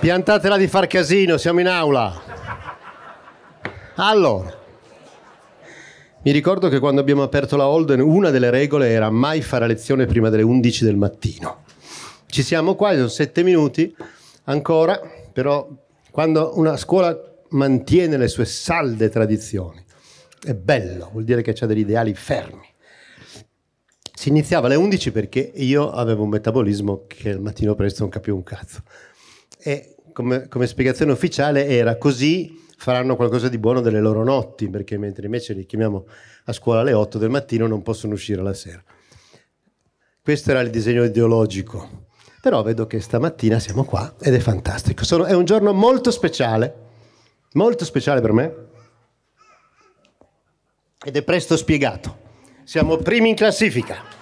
Piantatela di far casino, siamo in aula. Allora, mi ricordo che quando abbiamo aperto la Holden una delle regole era mai fare lezione prima delle 11 del mattino. Ci siamo qua, sono 7 minuti ancora, però quando una scuola mantiene le sue salde tradizioni, è bello, vuol dire che ha degli ideali fermi. Si iniziava alle 11 perché io avevo un metabolismo che al mattino presto non capivo un cazzo. E come, come spiegazione ufficiale era così faranno qualcosa di buono delle loro notti, perché mentre invece li chiamiamo a scuola alle 8 del mattino non possono uscire la sera. Questo era il disegno ideologico. Però vedo che stamattina siamo qua ed è fantastico. Sono, è un giorno molto speciale, molto speciale per me. Ed è presto spiegato. Siamo primi in classifica.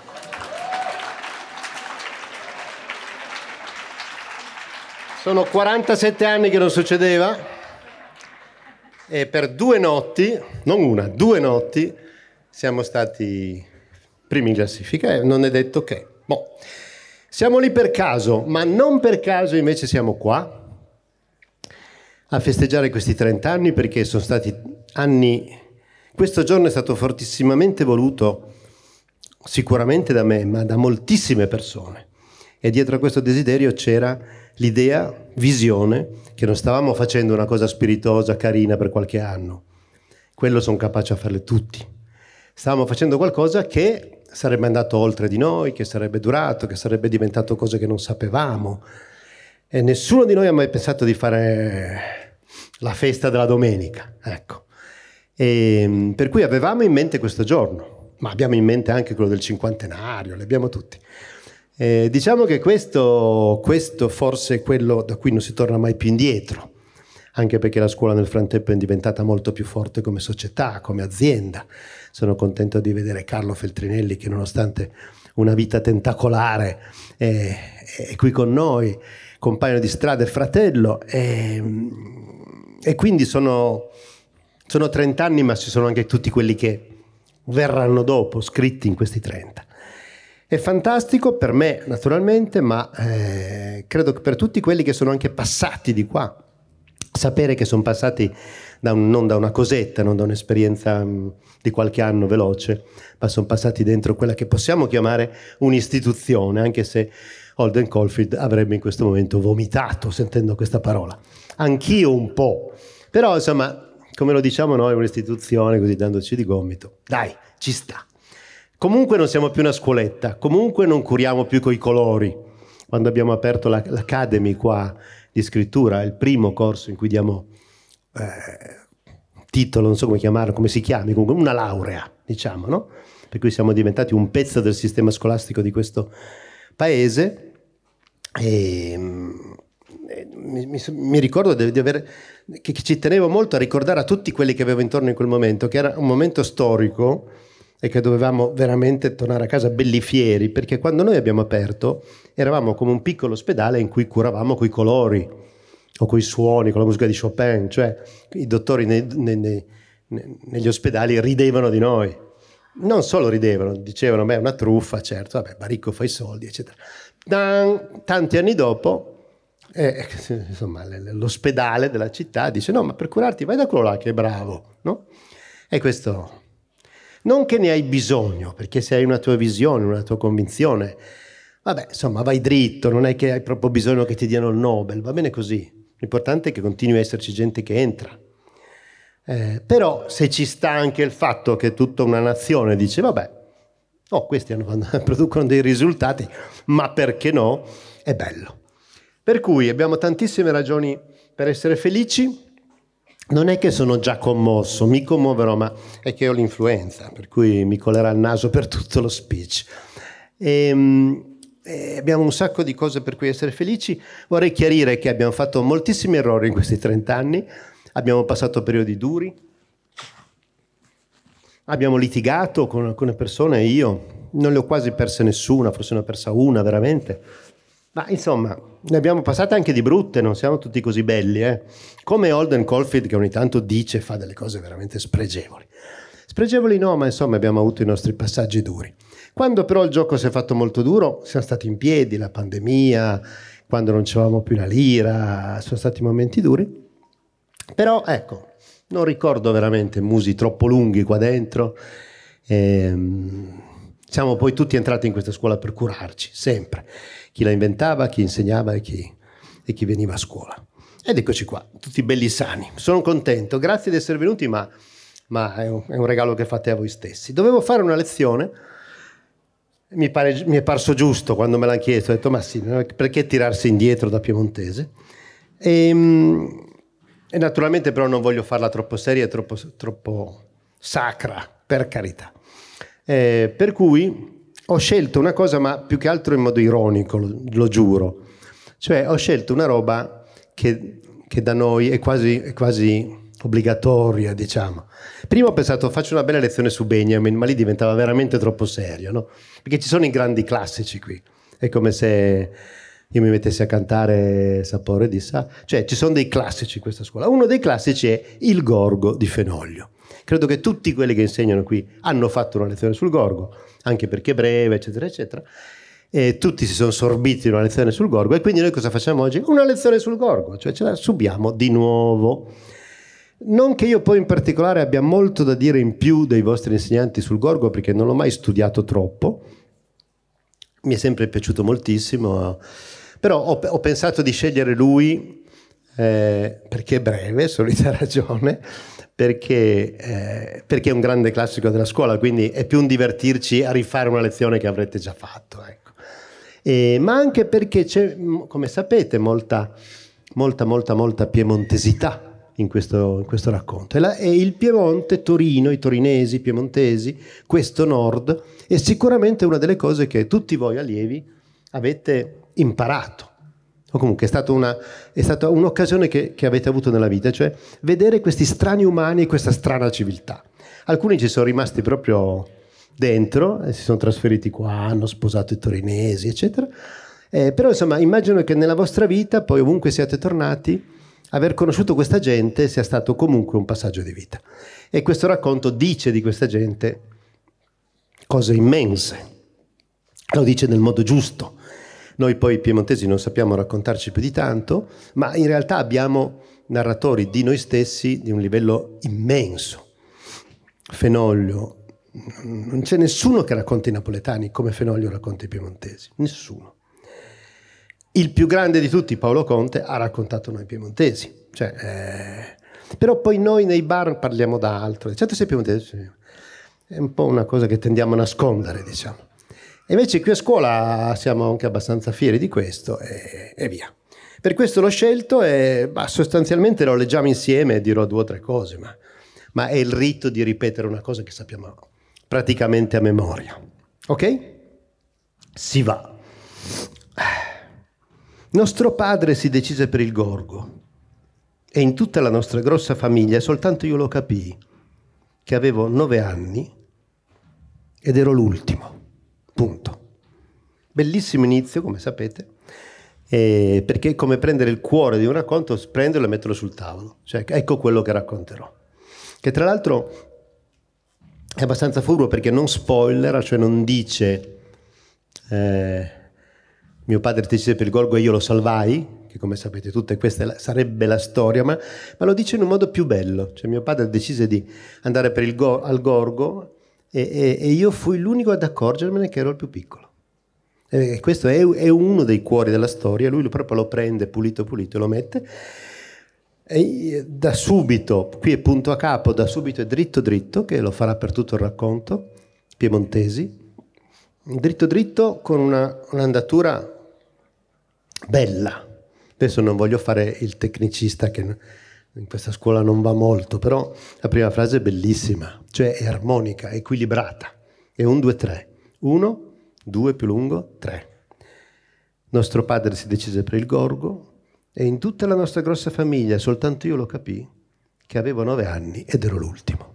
Sono 47 anni che non succedeva e per due notti, non una, due notti, siamo stati primi in classifica e non è detto che. Boh. Siamo lì per caso, ma non per caso invece siamo qua a festeggiare questi 30 anni perché sono stati anni... Questo giorno è stato fortissimamente voluto sicuramente da me, ma da moltissime persone. E dietro a questo desiderio c'era l'idea, visione, che non stavamo facendo una cosa spiritosa, carina per qualche anno. Quello sono capace a farle tutti. Stavamo facendo qualcosa che sarebbe andato oltre di noi, che sarebbe durato, che sarebbe diventato cose che non sapevamo. E nessuno di noi ha mai pensato di fare la festa della domenica, ecco. E, ehm, per cui avevamo in mente questo giorno, ma abbiamo in mente anche quello del cinquantenario, li abbiamo tutti. Eh, diciamo che questo, questo forse è quello da cui non si torna mai più indietro, anche perché la scuola nel frattempo è diventata molto più forte come società, come azienda. Sono contento di vedere Carlo Feltrinelli che nonostante una vita tentacolare è, è qui con noi, compagno di strada e fratello. E, e quindi sono, sono 30 anni, ma ci sono anche tutti quelli che verranno dopo, scritti in questi 30. È fantastico per me naturalmente, ma eh, credo che per tutti quelli che sono anche passati di qua, sapere che sono passati da un, non da una cosetta, non da un'esperienza mh, mm, di qualche anno veloce, ma sono passati dentro quella che possiamo chiamare un'istituzione, anche se Holden Caulfield avrebbe in questo momento vomitato sentendo questa parola. Anch'io un po', però insomma, come lo diciamo noi, un'istituzione così dandoci di gomito. Dai, ci sta. Comunque non siamo più una scuoletta, comunque non curiamo più coi colori. Quando abbiamo aperto l'Academy qua di scrittura, il primo corso in cui diamo eh, titolo, non so come chiamarlo, come si chiami, comunque una laurea, diciamo, no? Per cui siamo diventati un pezzo del sistema scolastico di questo paese. E, ehm, eh, mi, mi, mi, ricordo di, di aver, che, che ci tenevo molto a ricordare a tutti quelli che avevo intorno in quel momento, che era un momento storico e che dovevamo veramente tornare a casa belli fieri, perché quando noi abbiamo aperto eravamo come un piccolo ospedale in cui curavamo coi colori o coi suoni, con la musica di Chopin, cioè i dottori nei, nei, nei, negli ospedali ridevano di noi. Non solo ridevano, dicevano, beh, è una truffa, certo, vabbè, Baricco fa i soldi, eccetera. Dan, tanti anni dopo, eh, eh insomma, l'ospedale della città dice, no, ma per curarti vai da quello là che è bravo, no? E questo non che ne hai bisogno, perché se hai una tua visione, una tua convinzione, vabbè, insomma, vai dritto, non è che hai proprio bisogno che ti diano il Nobel, va bene così. L'importante è che continui a esserci gente che entra. Eh, però se ci sta anche il fatto che tutta una nazione dice, vabbè, oh, questi hanno, producono dei risultati, ma perché no? È bello. Per cui abbiamo tantissime ragioni per essere felici non è che sono già commosso, mi commuoverò, ma è che ho l'influenza, per cui mi colerà il naso per tutto lo speech. E, ehm, e eh, abbiamo un sacco di cose per cui essere felici. Vorrei chiarire che abbiamo fatto moltissimi errori in questi 30 anni, abbiamo passato periodi duri, abbiamo litigato con alcune persone, io non le ho quasi perse nessuna, forse ne ho persa una veramente, ma insomma ne abbiamo passate anche di brutte, non siamo tutti così belli, eh? Come Holden Caulfield che ogni tanto dice e fa delle cose veramente spregevoli. Spregevoli no, ma insomma abbiamo avuto i nostri passaggi duri. Quando però il gioco si è fatto molto duro, siamo stati in piedi, la pandemia, quando non c'avevamo più la lira, sono stati momenti duri. Però ecco, non ricordo veramente musi troppo lunghi qua dentro. E, ehm, siamo poi tutti entrati in questa scuola per curarci, sempre chi la inventava, chi insegnava e chi, e chi veniva a scuola. Ed eccoci qua, tutti belli sani. Sono contento, grazie di essere venuti, ma, ma è, un, è, un, regalo che fate a voi stessi. Dovevo fare una lezione, mi, pare, mi è parso giusto quando me l'hanno chiesto, ho detto ma sì, perché tirarsi indietro da piemontese? E, ehm, e naturalmente però non voglio farla troppo seria e troppo, troppo, sacra, per carità. Eh, per cui ho scelto una cosa, ma più che altro in modo ironico, lo, lo giuro. Cioè, ho scelto una roba che, che da noi è quasi, è quasi, obbligatoria, diciamo. Prima ho pensato, faccio una bella lezione su Benjamin, ma lì diventava veramente troppo serio, no? Perché ci sono i grandi classici qui. È come se io mi mettessi a cantare Sapore di Sa. Cioè, ci sono dei classici in questa scuola. Uno dei classici è Il Gorgo di Fenoglio Credo che tutti quelli che insegnano qui hanno fatto una lezione sul Gorgo, anche perché è breve, eccetera, eccetera. E tutti si sono sorbiti in una lezione sul Gorgo e quindi noi cosa facciamo oggi? Una lezione sul Gorgo, cioè ce la subiamo di nuovo. Non che io poi in particolare abbia molto da dire in più dei vostri insegnanti sul Gorgo perché non l'ho mai studiato troppo, mi è sempre piaciuto moltissimo, però ho, ho pensato di scegliere lui eh, perché è breve, solita ragione, perché, eh, perché, è un grande classico della scuola, quindi è più un divertirci a rifare una lezione che avrete già fatto. Ecco. E, ma anche perché c'è, come sapete, molta, molta, molta, molta piemontesità in questo, in questo racconto. E, la, e, il Piemonte, Torino, i torinesi, i piemontesi, questo nord, è sicuramente una delle cose che tutti voi allievi avete imparato o comunque è stata, una, è stata un'occasione che, che, avete avuto nella vita, cioè vedere questi strani umani e questa strana civiltà. Alcuni ci sono rimasti proprio dentro, eh, si sono trasferiti qua, hanno sposato i torinesi, eccetera. Eh, però insomma immagino che nella vostra vita, poi ovunque siate tornati, aver conosciuto questa gente sia stato comunque un passaggio di vita. E questo racconto dice di questa gente cose immense, lo dice nel modo giusto noi poi piemontesi non sappiamo raccontarci più di tanto, ma in realtà abbiamo narratori di noi stessi di un livello immenso. Fenoglio, non c'è nessuno che racconti i napoletani come Fenoglio racconta i piemontesi, nessuno. Il più grande di tutti, Paolo Conte, ha raccontato noi piemontesi. Cioè, eh... Però poi noi nei bar parliamo d'altro. Certo sei piemontese, è un po' una cosa che tendiamo a nascondere, diciamo. E invece qui a scuola siamo anche abbastanza fieri di questo e, e via. Per questo l'ho scelto e bah, sostanzialmente lo leggiamo insieme e dirò due o tre cose, ma, ma è il rito di ripetere una cosa che sappiamo praticamente a memoria. Ok? Si va. Nostro padre si decise per il gorgo e in tutta la nostra grossa famiglia soltanto io lo capii, che avevo nove anni ed ero l'ultimo. Punto. Bellissimo inizio, come sapete, eh, perché è come prendere il cuore di un racconto, prenderlo e metterlo sul tavolo. Cioè, ecco quello che racconterò. Che tra l'altro è abbastanza furbo perché non spoiler, cioè non dice eh, mio padre decise per il Golgo e io lo salvai, che come sapete tutte questa la, sarebbe la storia, ma, ma, lo dice in un modo più bello. Cioè mio padre decise di andare go, al Gorgo e, e, e io fui l'unico ad accorgermene che ero il più piccolo. E questo è, è, uno dei cuori della storia, lui lo, proprio lo prende pulito pulito e lo mette. E da subito, qui è punto a capo, da subito è dritto dritto, che lo farà per tutto il racconto, piemontesi, dritto dritto con una, un'andatura bella. Adesso non voglio fare il tecnicista che in questa scuola non va molto, però la prima frase è bellissima, cioè è armonica, equilibrata. È un 2-3. 1, 2 più lungo, 3. Nostro padre si decise per il gorgo e in tutta la nostra grossa famiglia soltanto io lo capì che avevo 9 anni ed ero l'ultimo.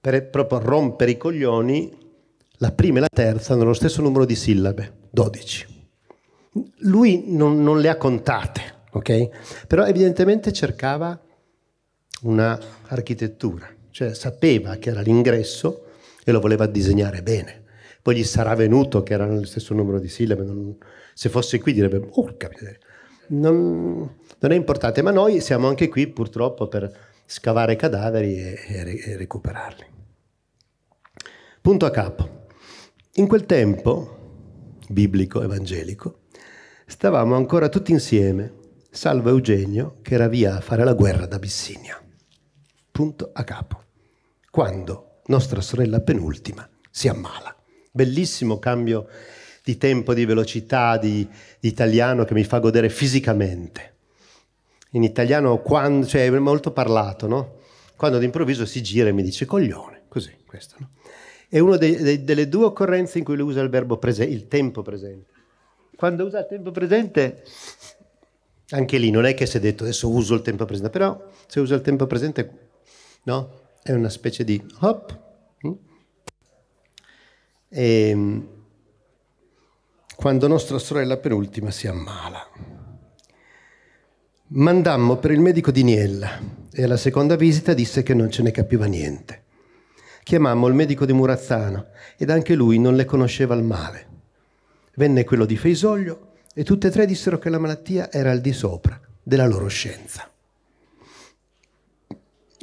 Per proprio rompere i coglioni, la prima e la terza hanno lo stesso numero di sillabe, 12. Lui non, non le ha contate Okay? Però evidentemente cercava una architettura, cioè sapeva che era l'ingresso e lo voleva disegnare bene. Poi gli sarà venuto che erano lo stesso numero di sillabe, non, se fosse qui direbbe, urca, non, non è importante, ma noi siamo anche qui purtroppo per scavare cadaveri e, e, e recuperarli. Punto a capo. In quel tempo, biblico, evangelico, stavamo ancora tutti insieme salvo Eugenio che era via a fare la guerra ad Abissinia. Punto a capo. Quando nostra sorella penultima si ammala. Bellissimo cambio di tempo, di velocità, di, di italiano che mi fa godere fisicamente. In italiano quando, cioè, è molto parlato, no? Quando d'improvviso si gira e mi dice coglione, così, questo, no? È una delle due occorrenze in cui lui usa il verbo presente, il tempo presente. Quando usa il tempo presente anche lì non è che si è detto adesso uso il tempo presente, però se uso il tempo presente, no? È una specie di hop. Mm? E, ehm, quando nostra sorella penultima si ammala. Mandammo per il medico di Niella e alla seconda visita disse che non ce ne capiva niente. Chiamammo il medico di Murazzano ed anche lui non le conosceva il male. Venne quello di Feisoglio e tutte e tre dissero che la malattia era al di sopra della loro scienza.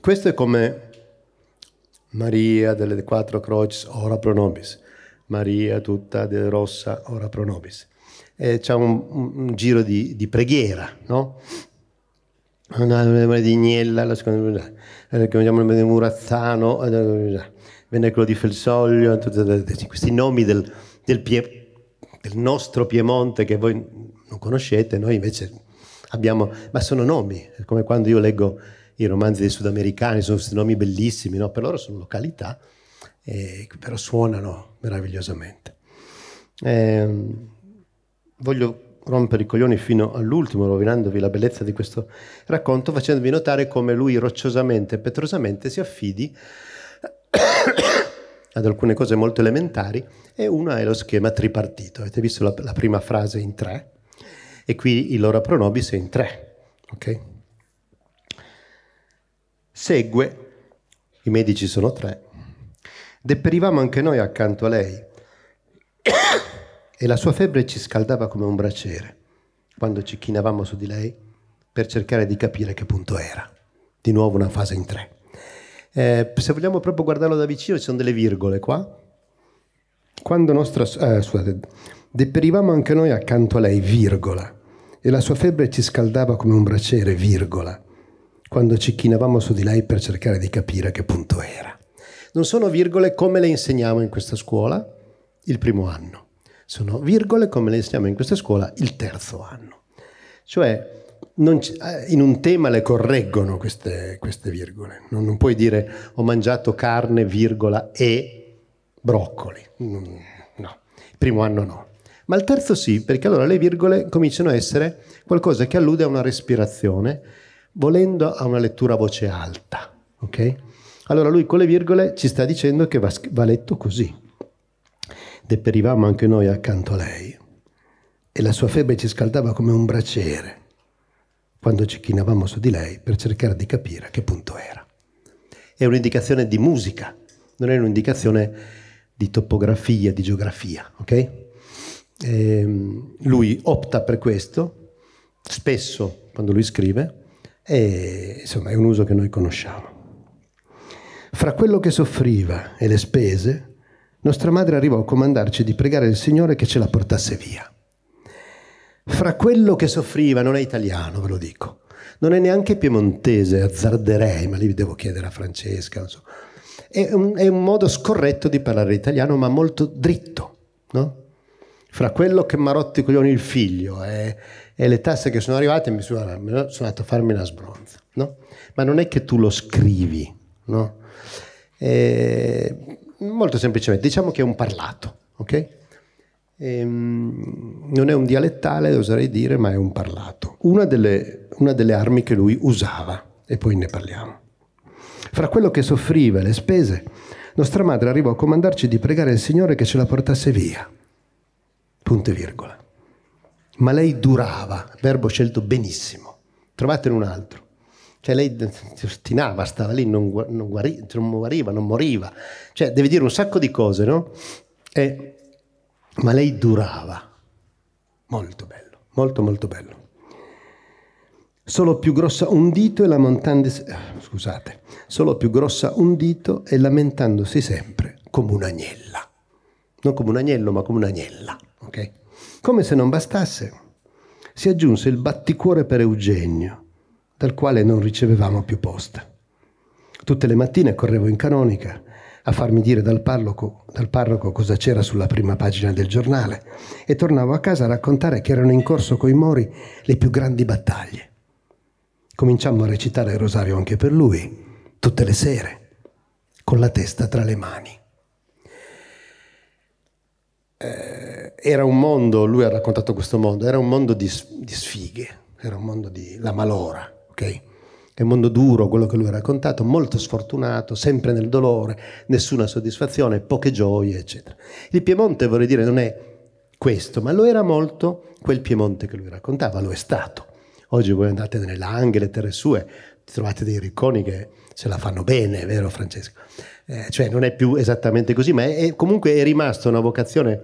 Questo è come Maria delle quattro croci, ora pro nobis, Maria tutta rossa, ora pro nobis. c'è un, un, giro di, di preghiera, no? Una di Niella, la seconda, chiamiamo il Murazzano, venne quello di Felsoglio, tutti questi nomi del, del Pie del nostro Piemonte che voi non conoscete, noi invece abbiamo, ma sono nomi, come quando io leggo i romanzi dei sudamericani, sono questi nomi bellissimi, no? per loro sono località, eh, però suonano meravigliosamente. Eh, voglio rompere i coglioni fino all'ultimo, rovinandovi la bellezza di questo racconto, facendovi notare come lui rocciosamente e petrosamente si affidi ad alcune cose molto elementari e una è lo schema tripartito. Avete visto la, la prima frase in tre e qui il loro pronobis è in tre. Okay? Segue, i medici sono tre, deperivamo anche noi accanto a lei e la sua febbre ci scaldava come un braciere quando ci chinavamo su di lei per cercare di capire che punto era. Di nuovo una fase in tre. Eh, se vogliamo proprio guardarlo da vicino, ci sono delle virgole qua. Quando nostra, eh, scusate, deperivamo anche noi accanto a lei, virgola, e la sua febbre ci scaldava come un braciere, virgola, quando ci chinavamo su di lei per cercare di capire a che punto era. Non sono virgole come le insegniamo in questa scuola il primo anno, sono virgole come le insegniamo in questa scuola il terzo anno. Cioè, eh, in un tema le correggono queste, queste virgole. Non, non, puoi dire ho mangiato carne, virgola, e broccoli. No, il primo anno no. Ma il terzo sì, perché allora le virgole cominciano a essere qualcosa che allude a una respirazione, volendo a una lettura a voce alta. Ok? Allora lui con le virgole ci sta dicendo che va, va letto così. Deperivamo anche noi accanto a lei e la sua febbre ci scaldava come un braciere quando ci chinavamo su di lei per cercare di capire a che punto era. È un'indicazione di musica, non è un'indicazione di topografia, di geografia, ok? E ehm, lui opta per questo, spesso quando lui scrive, e insomma è un uso che noi conosciamo. Fra quello che soffriva e le spese, nostra madre arrivò a comandarci di pregare il Signore che ce la portasse via fra quello che soffriva, non è italiano, ve lo dico, non è neanche piemontese, azzarderei, ma lì devo chiedere a Francesca, so. è, un, è un, modo scorretto di parlare italiano, ma molto dritto, no? Fra quello che marotti coglioni il figlio e, eh, e, le tasse che sono arrivate mi sono, sono andato a farmi una sbronza, no? Ma non è che tu lo scrivi, no? E, eh, molto semplicemente, diciamo che è un parlato, ok? Ehm, non è un dialettale, oserei dire, ma è un parlato. Una delle, una delle armi che lui usava, e poi ne parliamo. Fra quello che soffriva e le spese, nostra madre arrivò a comandarci di pregare il Signore che ce la portasse via. Punto e virgola. Ma lei durava, verbo scelto benissimo. Trovatene un altro. Cioè lei si ostinava, stava lì, non, guariva, non moriva, non moriva. Cioè deve dire un sacco di cose, no? E ma lei durava. Molto bello, molto molto bello. Solo più grossa un dito e lamentandosi, eh, scusate, solo più grossa un dito e lamentandosi sempre come un'agnella. Non come un agnello, ma come un'agnella, ok? Come se non bastasse, si aggiunse il batticuore per Eugenio, dal quale non ricevevamo più posta. Tutte le mattine correvo in canonica a farmi dire dal parroco, dal parroco cosa c'era sulla prima pagina del giornale e tornavo a casa a raccontare che erano in corso coi mori le più grandi battaglie. Cominciammo a recitare il rosario anche per lui, tutte le sere, con la testa tra le mani. Eh, era un mondo, lui ha raccontato questo mondo, era un mondo di, di sfighe, era un mondo di la malora, ok? È un mondo duro quello che lui ha raccontato, molto sfortunato, sempre nel dolore, nessuna soddisfazione, poche gioie, eccetera. Il Piemonte, vorrei dire, non è questo, ma lo era molto quel Piemonte che lui raccontava, lo è stato. Oggi voi andate nelle Langhe, le terre sue, trovate dei ricconi che se la fanno bene, vero Francesco? Eh, cioè non è più esattamente così, ma è, è, comunque è rimasta una vocazione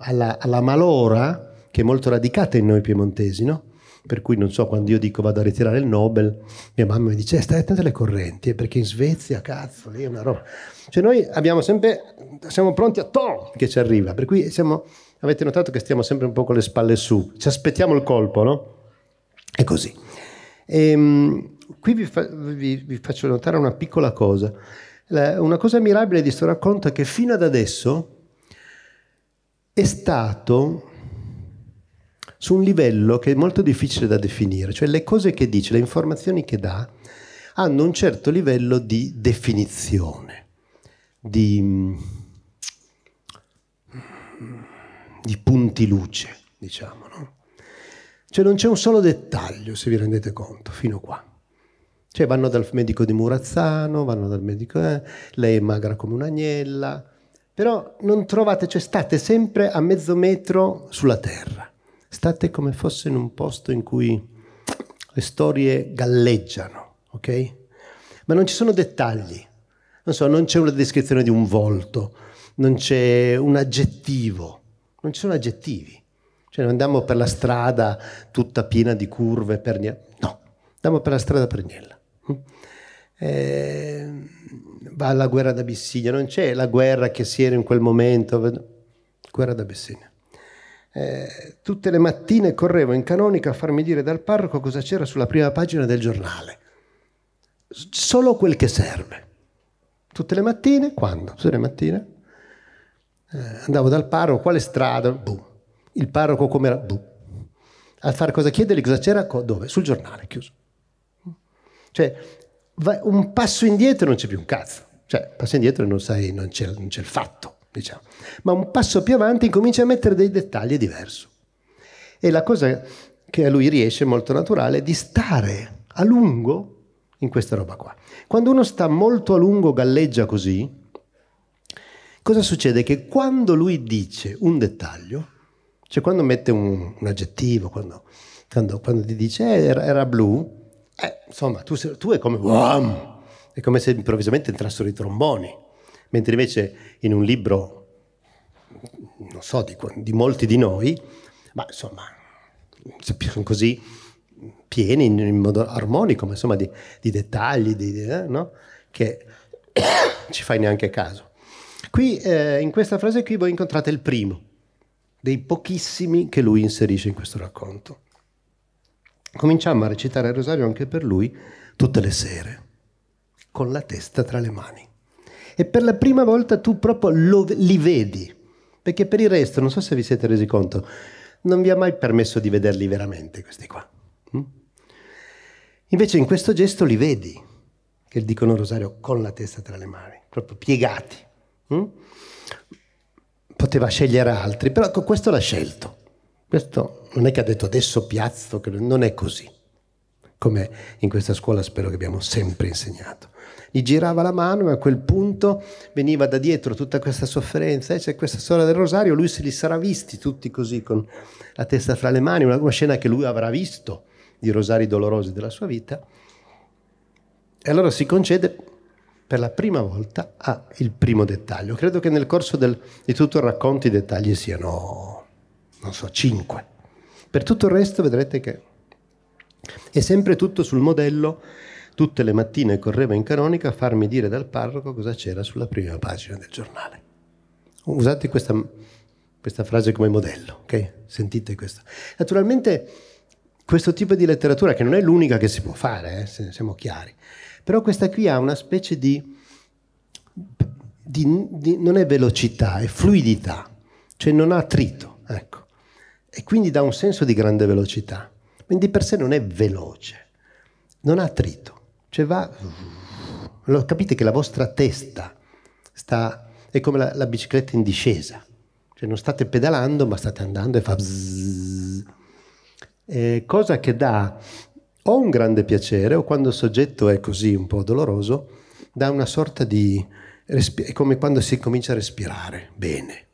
alla, alla, malora che è molto radicata in noi piemontesi, no? Per cui non so, quando io dico vado a ritirare il Nobel, mia mamma mi dice eh, stai attento alle correnti, eh, perché in Svezia, cazzo, lì è una roba. Cioè noi abbiamo sempre, siamo pronti a Tom che ci arriva, per cui siamo, avete notato che stiamo sempre un po' con le spalle su, ci aspettiamo il colpo, no? È così. E, ehm, qui vi, fa, vi, vi faccio notare una piccola cosa. una cosa ammirabile di questo racconto è che fino ad adesso è stato su un livello che è molto difficile da definire, cioè le cose che dice, le informazioni che dà, hanno un certo livello di definizione, di, di punti luce, diciamo. No? Cioè non c'è un solo dettaglio, se vi rendete conto, fino a qua. Cioè vanno dal medico di Murazzano, vanno dal medico... Eh, lei è magra come un'agnella, però non trovate, cioè state sempre a mezzo metro sulla terra state come fosse in un posto in cui le storie galleggiano, ok? Ma non ci sono dettagli, non so, non c'è una descrizione di un volto, non c'è un aggettivo, non ci sono aggettivi. Cioè non andiamo per la strada tutta piena di curve, per niente. no, andiamo per la strada Pregnella. Mm? Eh, va alla guerra d'Abissinia, non c'è la guerra che si era in quel momento, guerra d'Abissinia eh, tutte le mattine correvo in canonica a farmi dire dal parroco cosa c'era sulla prima pagina del giornale. Solo quel che serve. Tutte le mattine, quando? Tutte le mattine eh, andavo dal parroco, quale strada? Boom. Il parroco com'era? Boom. A fare cosa chiedergli cosa c'era? Dove? Sul giornale, chiuso. Cioè, un passo indietro non c'è più un cazzo. Cioè, passo indietro non sai, non c'è, non c'è il fatto diciamo. Ma un passo più avanti comincia a mettere dei dettagli diversi. E la cosa che a lui riesce molto naturale è di stare a lungo in questa roba qua. Quando uno sta molto a lungo, galleggia così, cosa succede? Che quando lui dice un dettaglio, cioè quando mette un, un aggettivo, quando, quando, quando, ti dice eh, era, era, blu, eh, insomma, tu, tu è come... Wow! È come se improvvisamente entrassero i tromboni mentre invece in un libro, non so, di, di molti di noi, ma insomma, sono così pieni in, in modo armonico, ma insomma di, di dettagli, di, eh, no? che ci fai neanche caso. Qui, eh, in questa frase qui, voi incontrate il primo dei pochissimi che lui inserisce in questo racconto. Cominciamo a recitare il rosario anche per lui tutte le sere, con la testa tra le mani e per la prima volta tu proprio lo, li vedi, perché per il resto, non so se vi siete resi conto, non vi ha mai permesso di vederli veramente questi qua. Mm? Invece in questo gesto li vedi, che dicono Rosario con la testa tra le mani, proprio piegati. Mm? Poteva scegliere altri, però ecco, questo l'ha scelto. Questo non è che ha detto adesso piazzo, non è così, come in questa scuola spero che abbiamo sempre insegnato gli girava la mano e a quel punto veniva da dietro tutta questa sofferenza e c'è questa storia del rosario, lui se li sarà visti tutti così con la testa fra le mani, una, una scena che lui avrà visto di rosari dolorosi della sua vita. E allora si concede per la prima volta al primo dettaglio. Credo che nel corso del, di tutto il racconto i dettagli siano, non so, cinque. Per tutto il resto vedrete che è sempre tutto sul modello Tutte le mattine correva in canonica a farmi dire dal parroco cosa c'era sulla prima pagina del giornale. Usate questa, questa frase come modello, ok? Sentite questa. Naturalmente questo tipo di letteratura, che non è l'unica che si può fare, eh, se siamo chiari, però questa qui ha una specie di, di, di, non è velocità, è fluidità, cioè non ha trito, ecco. E quindi dà un senso di grande velocità. Quindi per sé non è veloce, non ha trito. Cioè va... Allora capite che la vostra testa sta... è come la, la bicicletta in discesa. Cioè non state pedalando ma state andando e fa... Eh, cosa che dà o un grande piacere o quando il soggetto è così un po' doloroso, dà una sorta di... è come quando si comincia a respirare bene.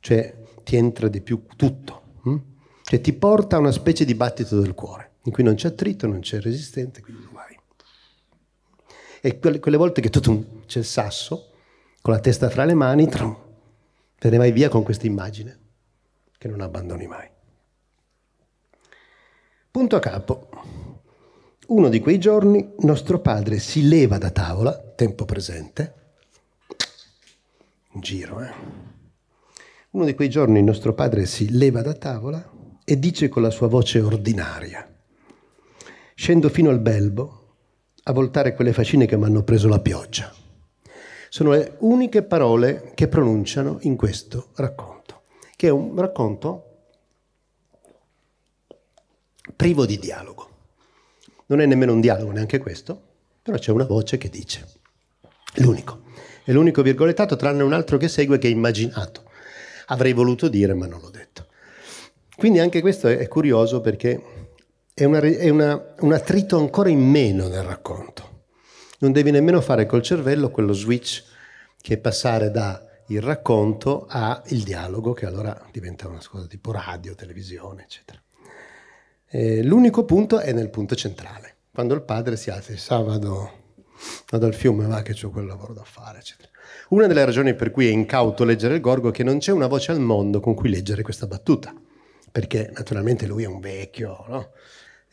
Cioè ti entra di più tutto. Hm? Cioè ti porta a una specie di battito del cuore, in cui non c'è attrito, non c'è resistenza. Quindi... E quelle, quelle volte che tutum, c'è il sasso, con la testa fra le mani, trum, te ne vai via con questa immagine, che non abbandoni mai. Punto a capo. Uno di quei giorni nostro padre si leva da tavola, tempo presente, un giro, eh? Uno di quei giorni nostro padre si leva da tavola e dice con la sua voce ordinaria, scendo fino al belbo, a voltare quelle fascine che mi hanno preso la pioggia. Sono le uniche parole che pronunciano in questo racconto, che è un racconto privo di dialogo. Non è nemmeno un dialogo, neanche questo, però c'è una voce che dice. L'unico. È l'unico virgolettato, tranne un altro che segue che è immaginato. Avrei voluto dire, ma non l'ho detto. Quindi anche questo è curioso perché è, una, è una, un attrito ancora in meno nel racconto. Non devi nemmeno fare col cervello quello switch che è passare dal racconto al dialogo, che allora diventa una cosa tipo radio, televisione, eccetera. Eh, l'unico punto è nel punto centrale, quando il padre si alza e dice, ah, vado, vado al fiume, va che ho quel lavoro da fare, eccetera. Una delle ragioni per cui è incauto leggere il Gorgo è che non c'è una voce al mondo con cui leggere questa battuta, perché naturalmente lui è un vecchio, no?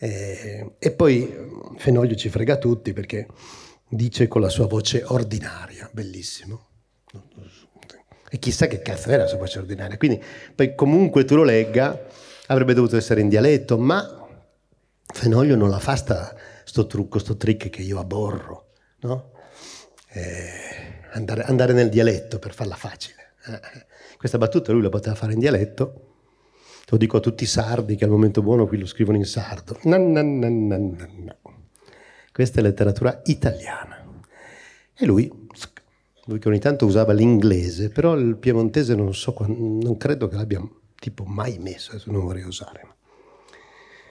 E, eh, e poi mm, Fenoglio ci frega tutti perché dice con la sua voce ordinaria, bellissimo. E chissà che cazzo era la sua voce ordinaria. Quindi poi comunque tu lo legga, avrebbe dovuto essere in dialetto, ma Fenoglio non la fa sta, sto trucco, sto trick che io aborro, no? Eh, andare, andare, nel dialetto per farla facile. Eh, eh. questa battuta lui la poteva fare in dialetto, lo dico a tutti i sardi che al momento buono qui lo scrivono in sardo. Na, na, na, Questa è letteratura italiana. E lui, lui che ogni tanto usava l'inglese, però il piemontese non, so, non credo che l'abbia tipo mai messo, adesso non vorrei usare.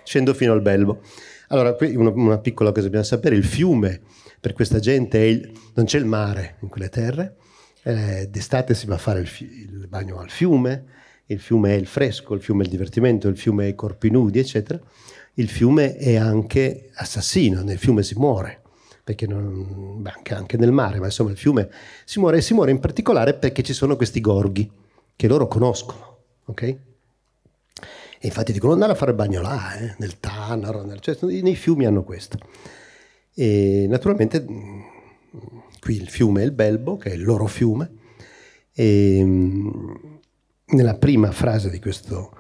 Scendo fino al Belbo. Allora, qui una, una piccola cosa bisogna sapere, il fiume per questa gente il, non c'è il mare in quelle terre, eh, d'estate si va a fare il, il bagno al fiume, il fiume è il fresco, il fiume è il divertimento, il fiume è i corpi nudi, eccetera, il fiume è anche assassino, nel fiume si muore, perché non, beh, anche nel mare, ma insomma il fiume si muore e si muore in particolare perché ci sono questi gorghi che loro conoscono, ok? E infatti dicono andare a fare il bagno là, eh, nel Tanaro, nel, cioè, nei fiumi hanno questo. E naturalmente mm, qui il fiume è il Belbo, che è il loro fiume, e, mm, nella prima frase di questo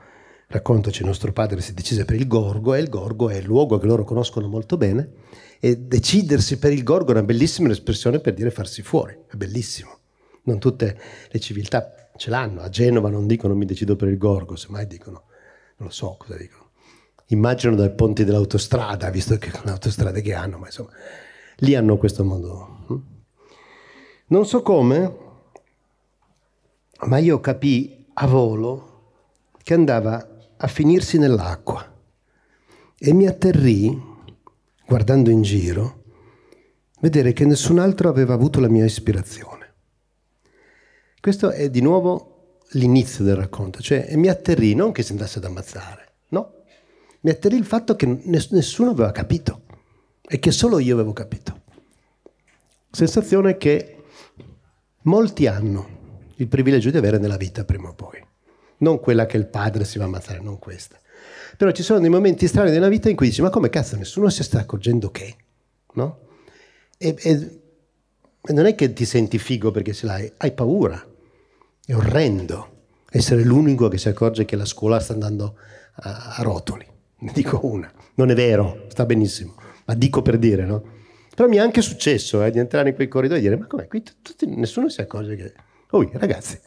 racconto c'è nostro padre si decise per il Gorgo e il Gorgo è il luogo che loro conoscono molto bene e decidersi per il Gorgo è una bellissima espressione per dire farsi fuori, è bellissimo. Non tutte le civiltà ce l'hanno, a Genova non dicono mi decido per il Gorgo, semmai dicono, non lo so cosa dicono, immagino dai ponti dell'autostrada, visto che con l'autostrada che hanno, ma insomma, lì hanno questo modo. Hm? Non so come, ma io capì a volo che andava a finirsi nell'acqua e mi atterrì, guardando in giro, vedere che nessun altro aveva avuto la mia ispirazione. Questo è di nuovo l'inizio del racconto, cioè mi atterrì non che si andasse ad ammazzare, no, mi atterrì il fatto che nessuno aveva capito e che solo io avevo capito. Sensazione che molti hanno il privilegio di avere nella vita prima o poi. Non quella che il padre si va a ammazzare, non questa. Però ci sono dei momenti strani nella vita in cui dici, ma come cazzo, nessuno si sta accorgendo che? No? E, e, e non è che ti senti figo perché ce l'hai, hai paura. È orrendo essere l'unico che si accorge che la scuola sta andando a, a rotoli. Ne dico una. Non è vero, sta benissimo, ma dico per dire, no? Però mi è anche successo eh, di entrare in quei corridoi e dire, ma come, qui t- nessuno si accorge che... Oh, ragazzi,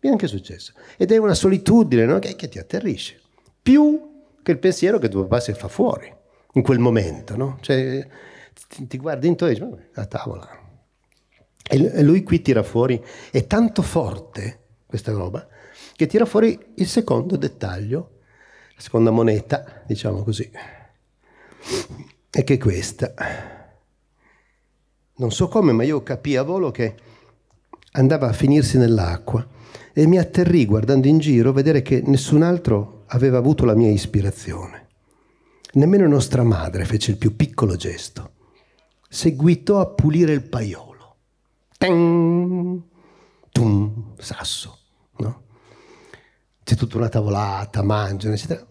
mi è anche successo. Ed è una solitudine no? che, che, ti atterrisce, più che il pensiero che tuo papà si fa fuori in quel momento. No? Cioè, ti, ti guardi intorno e dici, a tavola. E lui qui tira fuori, è tanto forte questa roba, che tira fuori il secondo dettaglio, la seconda moneta, diciamo così, e che è questa. Non so come, ma io capì a volo che andava a finirsi nell'acqua e mi atterrì guardando in giro vedere che nessun altro aveva avuto la mia ispirazione. Nemmeno nostra madre fece il più piccolo gesto. Seguitò a pulire il paiolo. Ten, tum, sasso. No? C'è tutta una tavolata, mangiano, eccetera.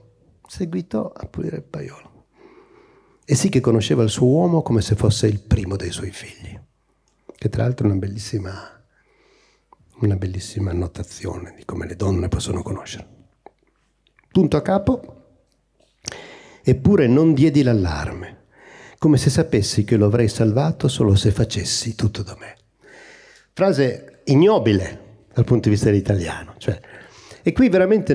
Seguitò a pulire il paiolo. E sì che conosceva il suo uomo come se fosse il primo dei suoi figli, che tra l'altro è una bellissima una bellissima annotazione di come le donne possono conoscere. Punto a capo. Eppure non diedi l'allarme, come se sapessi che lo avrei salvato solo se facessi tutto da me. Frase ignobile dal punto di vista dell'italiano. Cioè, e qui veramente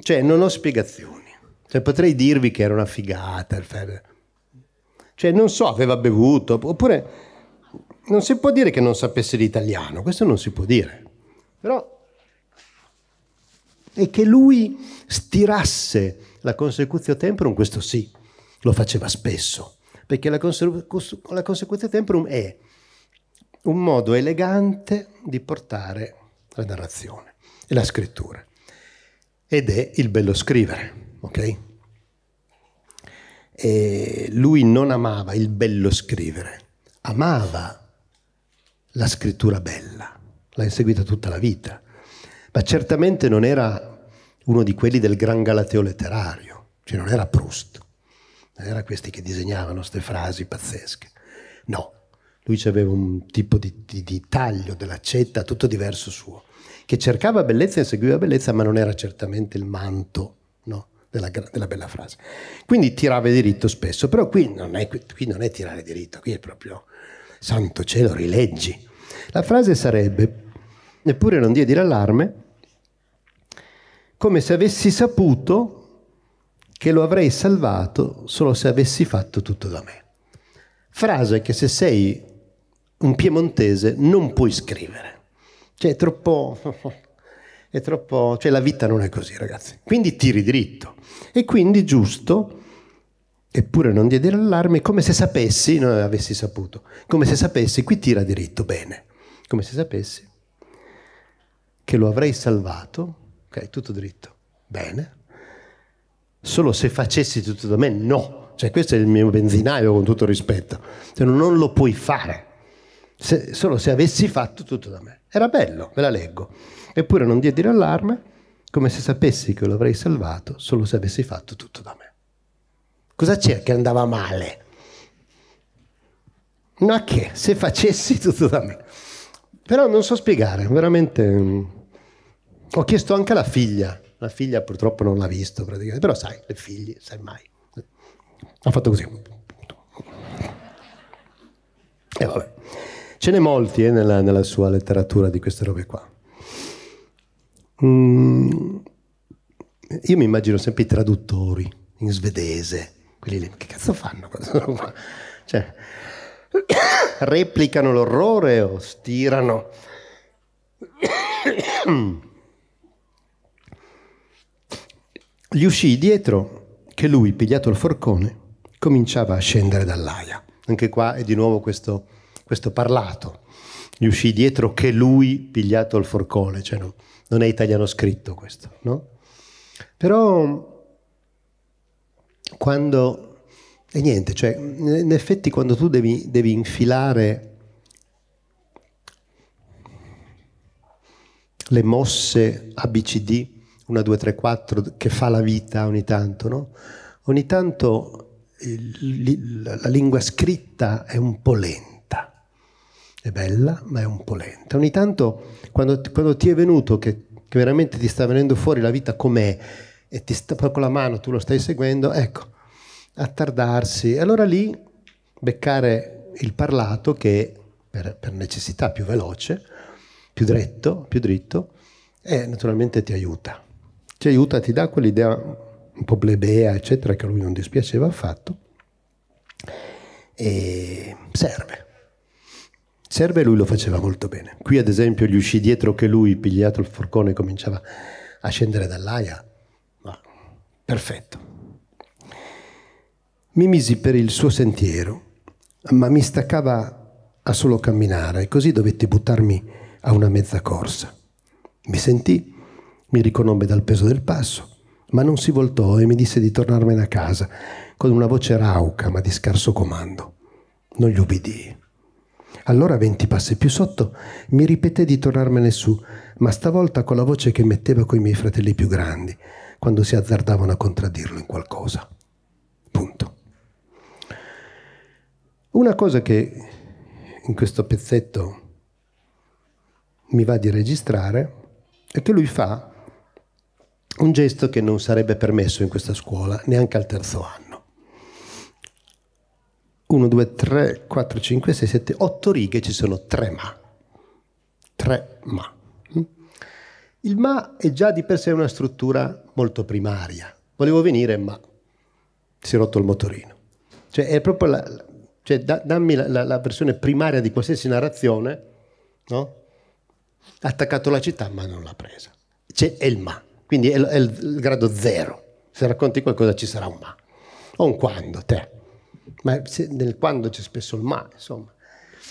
cioè, non ho spiegazioni. Cioè, potrei dirvi che era una figata. Cioè, non so, aveva bevuto, oppure non si può dire che non sapesse l'italiano, questo non si può dire. Però è che lui stirasse la consecutio temporum, questo sì, lo faceva spesso, perché la, conse- la consecutio temporum è un modo elegante di portare la narrazione e la scrittura. Ed è il bello scrivere, ok? E lui non amava il bello scrivere, amava la scrittura bella l'ha inseguita tutta la vita, ma certamente non era uno di quelli del gran galateo letterario, cioè non era Proust, non era questi che disegnavano queste frasi pazzesche, no, lui aveva un tipo di, di, di taglio dell'accetta tutto diverso suo, che cercava bellezza e seguiva bellezza, ma non era certamente il manto no, della, della, bella frase. Quindi tirava diritto spesso, però qui non, è, qui non è tirare diritto, qui è proprio, santo cielo, rileggi. La frase sarebbe, Eppure non diedi l'allarme, come se avessi saputo che lo avrei salvato solo se avessi fatto tutto da me. Frase che se sei un piemontese non puoi scrivere. Cioè è troppo... È troppo... Cioè la vita non è così, ragazzi. Quindi tiri dritto. E quindi giusto, eppure non diedi l'allarme, come se sapessi, non avessi saputo, come se sapessi, qui tira diritto, bene. Come se sapessi, che lo avrei salvato, ok, tutto dritto, bene, solo se facessi tutto da me, no, cioè questo è il mio benzinaio con tutto rispetto, cioè, non lo puoi fare, se, solo se avessi fatto tutto da me. Era bello, ve la leggo, eppure non diedi l'allarme come se sapessi che lo avrei salvato solo se avessi fatto tutto da me. Cosa c'è che andava male? Ma che se facessi tutto da me? Però non so spiegare, veramente. Mm, ho chiesto anche alla figlia, la figlia purtroppo non l'ha visto praticamente, però sai, le figlie, sai mai. Ha fatto così. E vabbè, ce n'è molti eh, nella, nella, sua letteratura di queste robe qua. Mm. Io mi immagino sempre i traduttori in svedese, quelli lì, che cazzo fanno? Cioè, replicano l'orrore o stirano. Gli uscì dietro che lui, pigliato il forcone, cominciava a scendere dall'aia. Anche qua è di nuovo questo, questo parlato. Gli uscì dietro che lui, pigliato il forcone, cioè no, non è italiano scritto questo, no? Però quando e niente, cioè, in effetti quando tu devi, devi infilare le mosse ABCD, 1, 2, 3, 4, che fa la vita ogni tanto, no? Ogni tanto il, la lingua scritta è un po' lenta, è bella ma è un po' lenta. Ogni tanto quando, quando ti è venuto che, che, veramente ti sta venendo fuori la vita com'è e ti sta, con la mano tu lo stai seguendo, ecco, attardarsi. E allora lì beccare il parlato che per, per necessità più veloce, più dritto, più dritto, e eh, naturalmente ti aiuta. Ti aiuta, ti dà quell'idea un po' plebea, eccetera, che a lui non dispiaceva affatto, e serve. Serve e lui lo faceva molto bene. Qui ad esempio gli uscì dietro che lui, pigliato il forcone, cominciava a scendere dall'aia. Ma, perfetto, mi misi per il suo sentiero, ma mi staccava a solo camminare e così dovetti buttarmi a una mezza corsa. Mi sentì, mi riconobbe dal peso del passo, ma non si voltò e mi disse di tornarmene a casa, con una voce rauca ma di scarso comando. Non gli ubbidii. Allora, venti passi più sotto, mi ripeté di tornarmene su, ma stavolta con la voce che metteva coi miei fratelli più grandi, quando si azzardavano a contraddirlo in qualcosa. Punto. Una cosa che in questo pezzetto mi va di registrare è che lui fa un gesto che non sarebbe permesso in questa scuola neanche al terzo anno. 1, 2, 3, 4, 5, 6, 7, 8 righe ci sono tre ma. Tre ma. Il ma è già di per sé una struttura molto primaria. Volevo venire ma si è rotto il motorino. Cioè è proprio la, cioè, da, dammi la, la, la, versione primaria di qualsiasi narrazione, no? attaccato la città, ma non l'ha presa. C'è il ma, quindi è, è, il, grado zero. Se racconti qualcosa ci sarà un ma, o un quando, te. Ma se, nel quando c'è spesso il ma, insomma.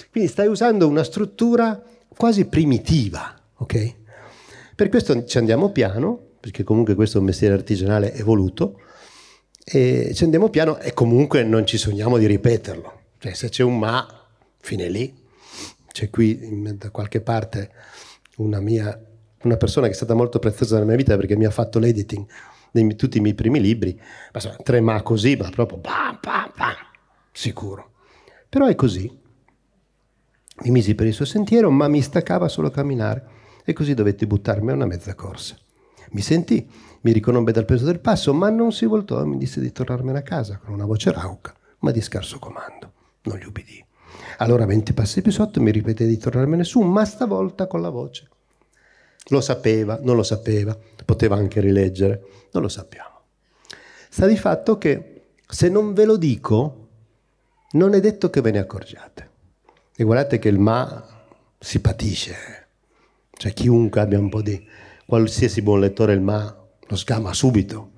Quindi stai usando una struttura quasi primitiva, ok? Per questo ci andiamo piano, perché comunque questo è un mestiere artigianale evoluto, e ci andiamo piano e comunque non ci sogniamo di ripeterlo. Cioè se c'è un ma, fine lì. C'è qui da qualche parte una, mia, una persona che è stata molto preziosa nella mia vita perché mi ha fatto l'editing di tutti i miei primi libri. Ma so, tre ma così, ma proprio bam, bam, bam, sicuro. Però è così. Mi misi per il suo sentiero, ma mi staccava solo camminare e così dovetti buttarmi a una mezza corsa. Mi sentì, mi riconobbe dal peso del passo, ma non si voltò e mi disse di tornarmene a casa con una voce rauca, ma di scarso comando. Non gli ubbidì. Allora, venti passi più sotto, mi ripete di tornarmene su, ma stavolta con la voce. Lo sapeva, non lo sapeva, poteva anche rileggere, non lo sappiamo. Sta di fatto che se non ve lo dico, non è detto che ve ne accorgiate. E guardate che il ma si patisce, eh. cioè chiunque abbia un po' di... qualsiasi buon lettore il ma lo sgama subito.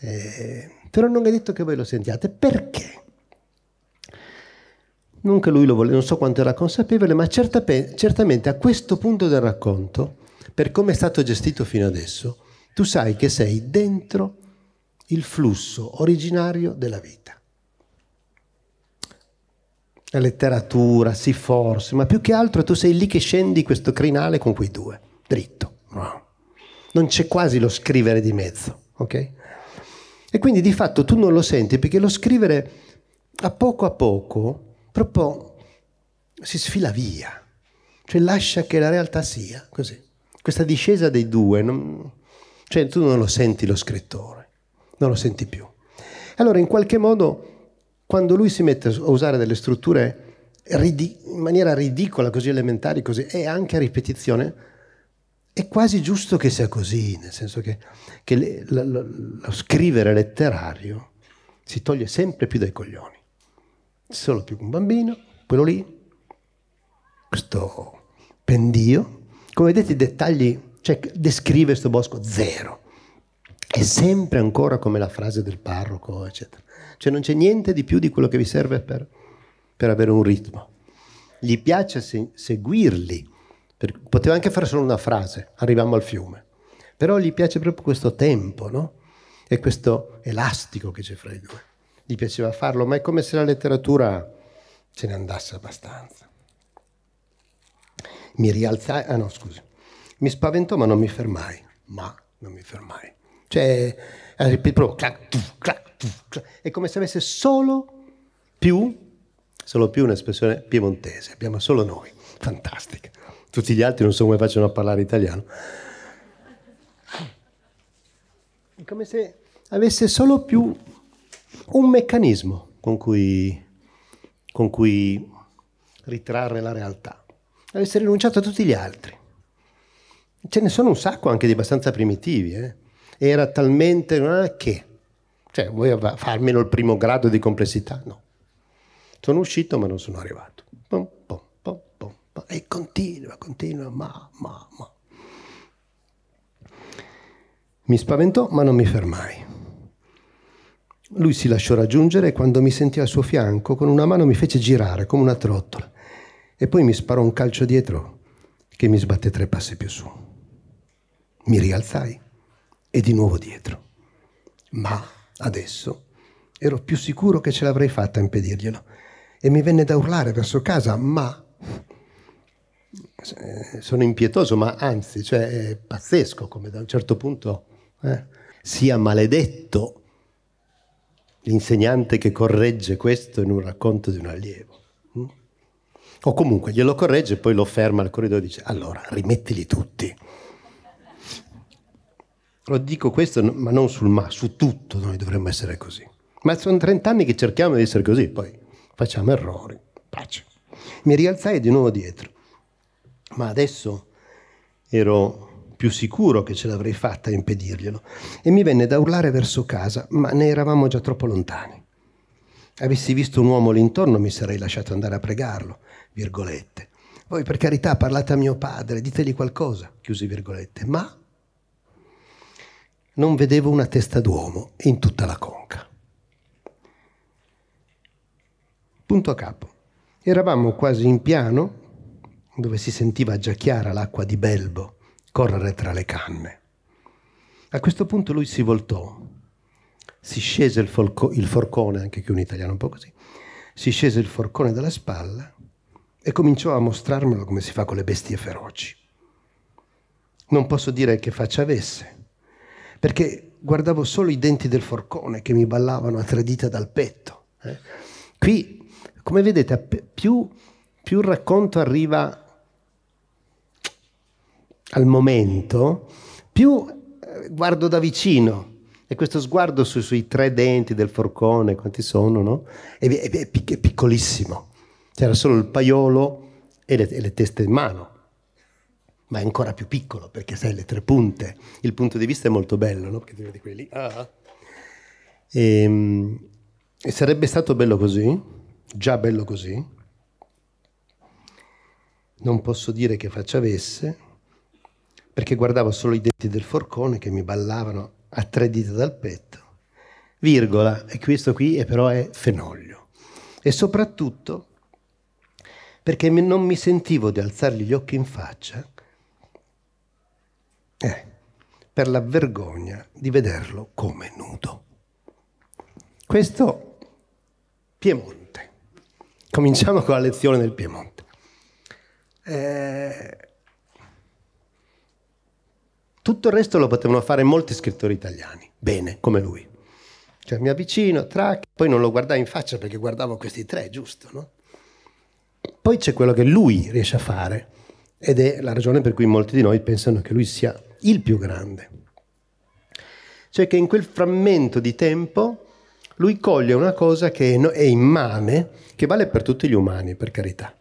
Eh, però non è detto che voi lo sentiate. Perché? non che lui lo voleva, non so quanto era consapevole, ma certamente a questo punto del racconto, per come è stato gestito fino adesso, tu sai che sei dentro il flusso originario della vita. La letteratura, sì forse, ma più che altro tu sei lì che scendi questo crinale con quei due, dritto. Non c'è quasi lo scrivere di mezzo, ok? E quindi di fatto tu non lo senti perché lo scrivere a poco a poco proprio si sfila via, cioè lascia che la realtà sia così. Questa discesa dei due, non, cioè tu non lo senti lo scrittore, non lo senti più. Allora in qualche modo quando lui si mette a usare delle strutture in maniera ridicola, così elementari, così, e anche a ripetizione, è quasi giusto che sia così, nel senso che, che le, lo, lo scrivere letterario si toglie sempre più dai coglioni solo più un bambino, quello lì, questo pendio. Come vedete i dettagli, cioè descrive questo bosco zero. È sempre ancora come la frase del parroco, eccetera. Cioè non c'è niente di più di quello che vi serve per, per avere un ritmo. Gli piace se, seguirli. Per, poteva anche fare solo una frase, arriviamo al fiume. Però gli piace proprio questo tempo, no? E questo elastico che c'è fra i due gli piaceva farlo, ma è come se la letteratura ce ne andasse abbastanza. Mi rialzai, ah no, scusi, mi spaventò ma non mi fermai, ma non mi fermai. Cioè, proprio clac, tu, clac, tu, clac. È come se avesse solo più, solo più un'espressione piemontese, abbiamo solo noi, fantastica. Tutti gli altri non so come facciano a parlare italiano. È come se avesse solo più un meccanismo con cui, con cui ritrarre la realtà. Avesse rinunciato a tutti gli altri. Ce ne sono un sacco anche di abbastanza primitivi. Eh? Era talmente... Ah, che... Cioè, vuoi farmelo il primo grado di complessità? No. Sono uscito ma non sono arrivato. Pom, pom, pom, e continua, continua, ma, ma, ma. Mi spaventò ma non mi fermai. Lui si lasciò raggiungere e quando mi sentì al suo fianco, con una mano mi fece girare come una trottola e poi mi sparò un calcio dietro che mi sbatté tre passi più su. Mi rialzai e di nuovo dietro. Ma adesso ero più sicuro che ce l'avrei fatta a impedirglielo e mi venne da urlare verso casa, ma sono impietoso, ma anzi, cioè è pazzesco come da un certo punto eh, sia maledetto l'insegnante che corregge questo in un racconto di un allievo. Mm? O comunque glielo corregge e poi lo ferma al corridoio e dice allora rimettili tutti. Lo dico questo, ma non sul ma, su tutto noi dovremmo essere così. Ma sono 30 anni che cerchiamo di essere così, poi facciamo errori. Pace. Mi rialzai di nuovo dietro, ma adesso ero più sicuro che ce l'avrei fatta a impedirglielo, e mi venne da urlare verso casa, ma ne eravamo già troppo lontani. Avessi visto un uomo l'intorno, mi sarei lasciato andare a pregarlo, virgolette. Voi per carità parlate a mio padre, ditegli qualcosa, chiusi virgolette, ma non vedevo una testa d'uomo in tutta la conca. Punto a capo. Eravamo quasi in piano, dove si sentiva già chiara l'acqua di Belbo correre tra le canne. A questo punto lui si voltò, si scese il, folco, il forcone, anche qui un italiano un po' così, si scese il forcone dalla spalla e cominciò a mostrarmelo come si fa con le bestie feroci. Non posso dire che faccia avesse, perché guardavo solo i denti del forcone che mi ballavano a tre dita dal petto. Eh? Qui, come vedete, più, più il racconto arriva al momento, più eh, guardo da vicino. E questo sguardo su, sui tre denti del forcone, quanti sono, no? È, è, è, è piccolissimo. C'era solo il paiolo e le, e le teste in mano ma è ancora più piccolo perché sai le tre punte. Il punto di vista è molto bello, no? Perché ti vedi quelli. Ah. E, ehm, e, sarebbe stato bello così, già bello così. Non posso dire che faccia avesse perché guardavo solo i denti del forcone che mi ballavano a tre dita dal petto. Virgola, e questo qui è però è fenoglio. E soprattutto perché non mi sentivo di alzargli gli occhi in faccia eh, per la vergogna di vederlo come nudo. Questo Piemonte. Cominciamo con la lezione del Piemonte. Eh, tutto il resto lo potevano fare molti scrittori italiani, bene, come lui. Cioè mi avvicino, track, poi non lo guardai in faccia perché guardavo questi tre, giusto, no? Poi c'è quello che lui riesce a fare ed è la ragione per cui molti di noi pensano che lui sia il più grande. Cioè che in quel frammento di tempo lui coglie una cosa che è immane, che vale per tutti gli umani, per carità.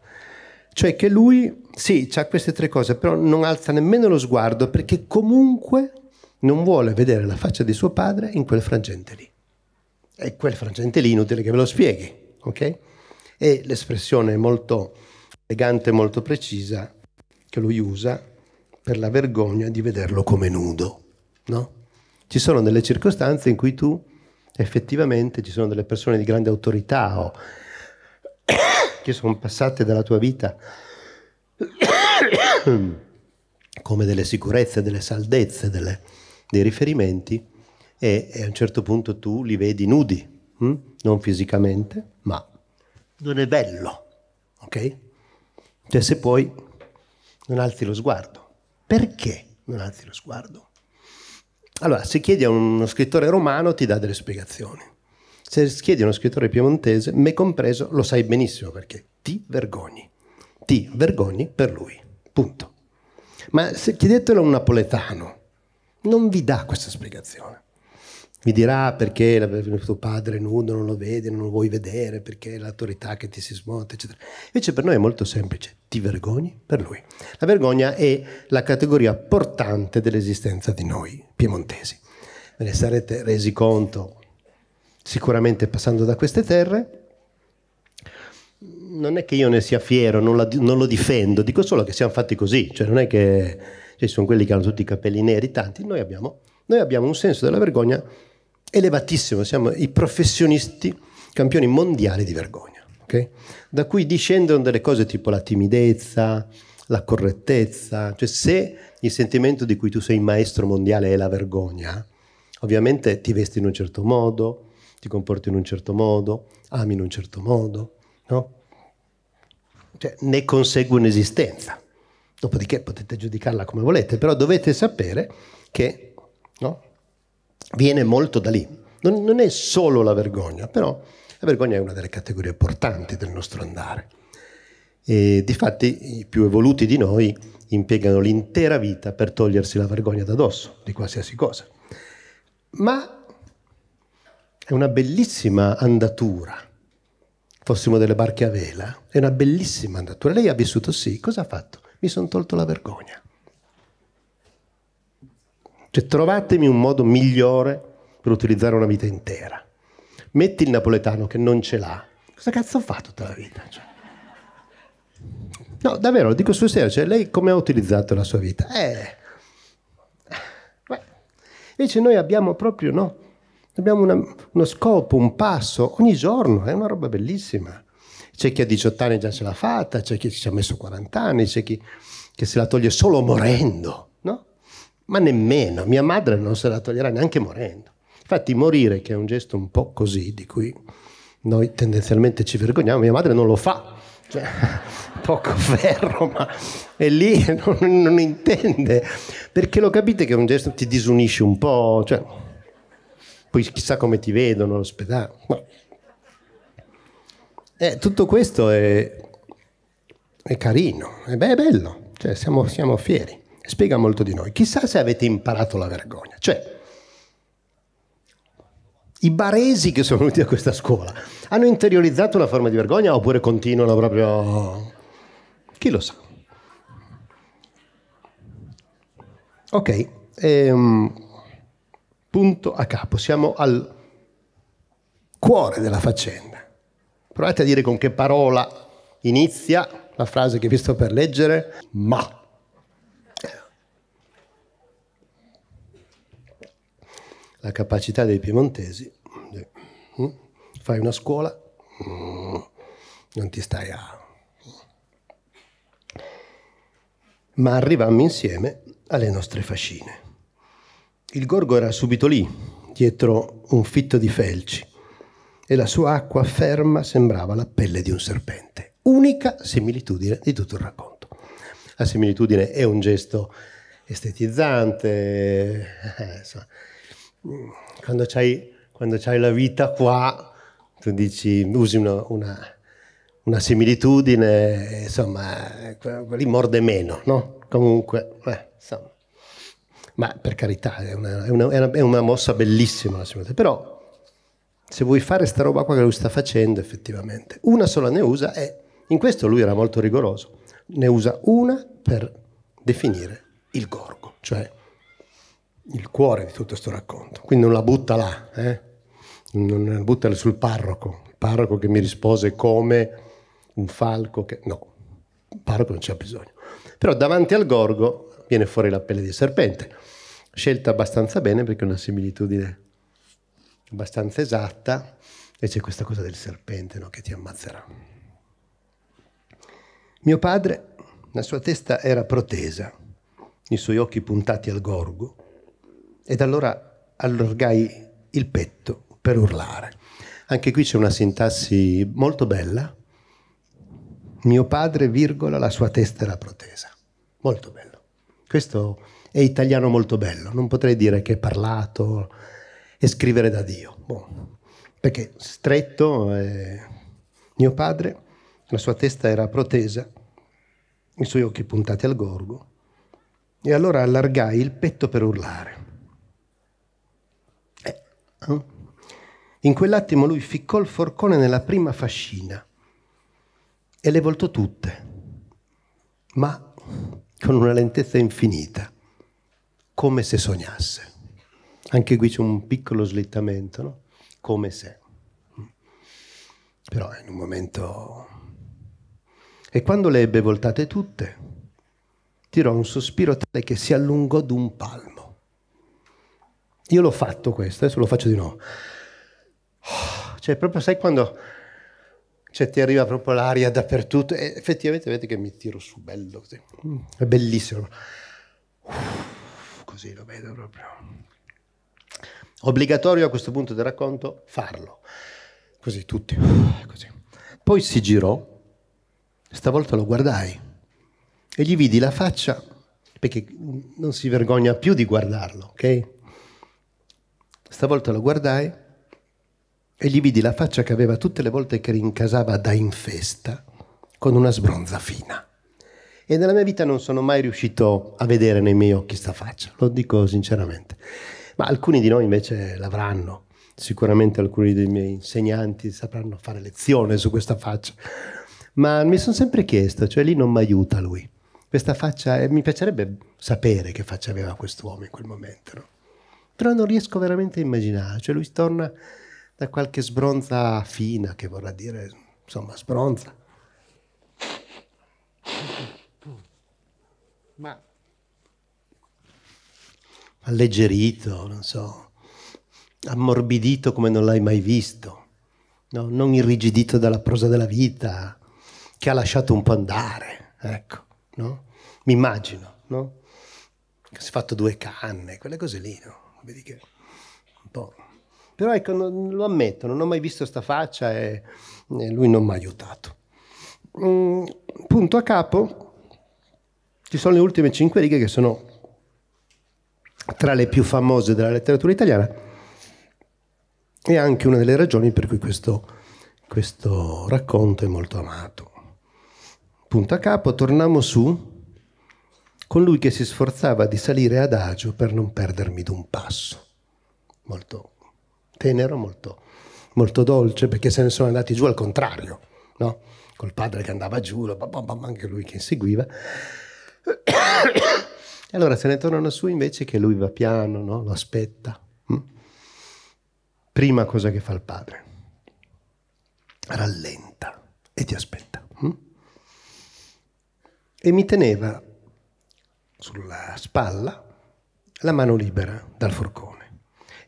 Cioè che lui, sì, ha queste tre cose, però non alza nemmeno lo sguardo perché comunque non vuole vedere la faccia di suo padre in quel frangente lì. E quel frangente lì inutile che ve lo spieghi, ok? E l'espressione molto elegante, molto precisa che lui usa per la vergogna di vederlo come nudo, no? Ci sono delle circostanze in cui tu effettivamente ci sono delle persone di grande autorità o che sono passate dalla tua vita come delle sicurezze, delle saldezze, delle, dei riferimenti e, e, a un certo punto tu li vedi nudi, hm? non fisicamente, ma non è bello, ok? Cioè se poi non alzi lo sguardo, perché non alzi lo sguardo? Allora, se chiedi a uno scrittore romano ti dà delle spiegazioni. Se chiedi a uno scrittore piemontese, me compreso, lo sai benissimo perché ti vergogni. Ti vergogni per lui. Punto. Ma se chiedetelo a un napoletano, non vi dà questa spiegazione. Vi dirà perché il tuo padre è nudo, non lo vede, non lo vuoi vedere, perché è l'autorità che ti si smonta, eccetera. Invece per noi è molto semplice, ti vergogni per lui. La vergogna è la categoria portante dell'esistenza di noi piemontesi. Ve ne sarete resi conto sicuramente passando da queste terre. Non è che io ne sia fiero, non, la, non lo difendo, dico solo che siamo fatti così, cioè non è che ci cioè sono quelli che hanno tutti i capelli neri, tanti, noi abbiamo, noi abbiamo un senso della vergogna elevatissimo, siamo i professionisti campioni mondiali di vergogna, okay? da cui discendono delle cose tipo la timidezza, la correttezza, cioè se il sentimento di cui tu sei maestro mondiale è la vergogna, ovviamente ti vesti in un certo modo, ti comporti in un certo modo, ami in un certo modo, no? Cioè, ne consegue un'esistenza. Dopodiché potete giudicarla come volete, però dovete sapere che no? viene molto da lì. Non, non è solo la vergogna, però la vergogna è una delle categorie portanti del nostro andare. E difatti i più evoluti di noi impiegano l'intera vita per togliersi la vergogna da dosso di qualsiasi cosa. Ma è una bellissima andatura. Fossimo delle barche a vela, è una bellissima andatura. Lei ha vissuto sì, cosa ha fatto? Mi sono tolto la vergogna. Cioè, trovatemi un modo migliore per utilizzare una vita intera. Metti il napoletano che non ce l'ha. Cosa cazzo fa tutta la vita? Cioè, No, davvero, lo dico sul serio, cioè lei come ha utilizzato la sua vita? Eh, beh, invece noi abbiamo proprio no, Abbiamo una, uno scopo, un passo ogni giorno, è una roba bellissima. C'è chi a 18 anni già ce l'ha fatta, c'è chi ci ha messo 40 anni, c'è chi che se la toglie solo morendo, no? Ma nemmeno, mia madre non se la toglierà neanche morendo. Infatti morire, che è un gesto un po' così, di cui noi tendenzialmente ci vergogniamo, mia madre non lo fa. Cioè, poco ferro, ma è lì, non, non intende. Perché lo capite che è un gesto ti disunisce un po', cioè, poi chissà come ti vedono all'ospedale. No. Eh, tutto questo è, è carino, è, be- è bello, cioè, siamo, siamo fieri, spiega molto di noi. Chissà se avete imparato la vergogna. Cioè, i baresi che sono venuti a questa scuola hanno interiorizzato una forma di vergogna oppure continuano proprio... Chi lo sa? Ok. Ehm punto a capo, siamo al cuore della faccenda. Provate a dire con che parola inizia la frase che vi sto per leggere, ma. La capacità dei piemontesi, mm, fai una scuola, mm, non ti stai a... ma arriviamo insieme alle nostre fascine. Il gorgo era subito lì, dietro un fitto di felci, e la sua acqua ferma sembrava la pelle di un serpente. Unica similitudine di tutto il racconto. La similitudine è un gesto estetizzante, eh, eh, quando c'hai, quando c'hai la vita qua, tu dici, usi una, una una similitudine, insomma, eh, li morde meno, no? Comunque, eh, insomma ma per carità è una, è una, è una mossa bellissima, però se vuoi fare sta roba qua che lui sta facendo effettivamente, una sola ne usa e in questo lui era molto rigoroso, ne usa una per definire il gorgo, cioè il cuore di tutto questo racconto, quindi non la butta là, eh? non la butta sul parroco, il parroco che mi rispose come un falco, che no, il parroco non c'è bisogno, però davanti al gorgo viene fuori la pelle di serpente. Scelta abbastanza bene perché è una similitudine abbastanza esatta e c'è questa cosa del serpente no, che ti ammazzerà. Mio padre, la sua testa era protesa, i suoi occhi puntati al gorgo ed allora allargai il petto per urlare. Anche qui c'è una sintassi molto bella. Mio padre, virgola, la sua testa era protesa. Molto bella. Questo è italiano molto bello, non potrei dire che è parlato e scrivere da Dio, boh. perché stretto è... Eh, mio padre, la sua testa era protesa, i suoi occhi puntati al gorgo, e allora allargai il petto per urlare. eh. eh? In quell'attimo lui ficcò il forcone nella prima fascina e le voltò tutte, ma con una lentezza infinita, come se sognasse. Anche qui c'è un piccolo slittamento, no? come se. Però in un momento... E quando le ebbe voltate tutte, tirò un sospiro tale che si allungò d'un palmo. Io l'ho fatto questo, adesso lo faccio di nuovo. Oh, cioè proprio sai quando cioè ti arriva proprio l'aria dappertutto e effettivamente vedete che mi tiro su bello così. È bellissimo. così lo vedo proprio. Obbligatorio a questo punto del racconto farlo. Così tutti. Così. Poi si girò, stavolta lo guardai e gli vidi la faccia perché non si vergogna più di guardarlo, ok? Stavolta lo guardai e gli vidi la faccia che aveva tutte le volte che rincasava da infesta con una sbronza fina. E nella mia vita non sono mai riuscito a vedere nei miei occhi sta faccia, lo dico sinceramente. Ma alcuni di noi invece l'avranno, sicuramente alcuni dei miei insegnanti sapranno fare lezione su questa faccia. Ma mi sono sempre chiesto, cioè lì non mi aiuta lui. Questa faccia, e mi piacerebbe sapere che faccia aveva quest'uomo in quel momento, no? Però non riesco veramente a immaginare, cioè lui torna da qualche sbronza fina, che vorrà dire, insomma, sbronza. Ma alleggerito, non so, ammorbidito come non l'hai mai visto, no? non irrigidito dalla prosa della vita, che ha lasciato un po' andare, ecco, no? Mi immagino, no? Che si è fatto due canne, quelle cose lì, no? Vedi che un po'... Però ecco, non, lo ammetto, non ho mai visto sta faccia e, e lui non mi ha aiutato. Mm, punto a capo, ci sono le ultime cinque righe che sono tra le più famose della letteratura italiana e anche una delle ragioni per cui questo, questo racconto è molto amato. Punto a capo, torniamo su con lui che si sforzava di salire adagio per non perdermi d'un passo. Molto tenero, molto, molto dolce, perché se ne sono andati giù al contrario, no? col padre che andava giù, anche lui che inseguiva. E allora se ne tornano su invece che lui va piano, no? lo aspetta. Mm? Prima cosa che fa il padre, rallenta e ti aspetta. Mm? E mi teneva sulla spalla la mano libera dal forcone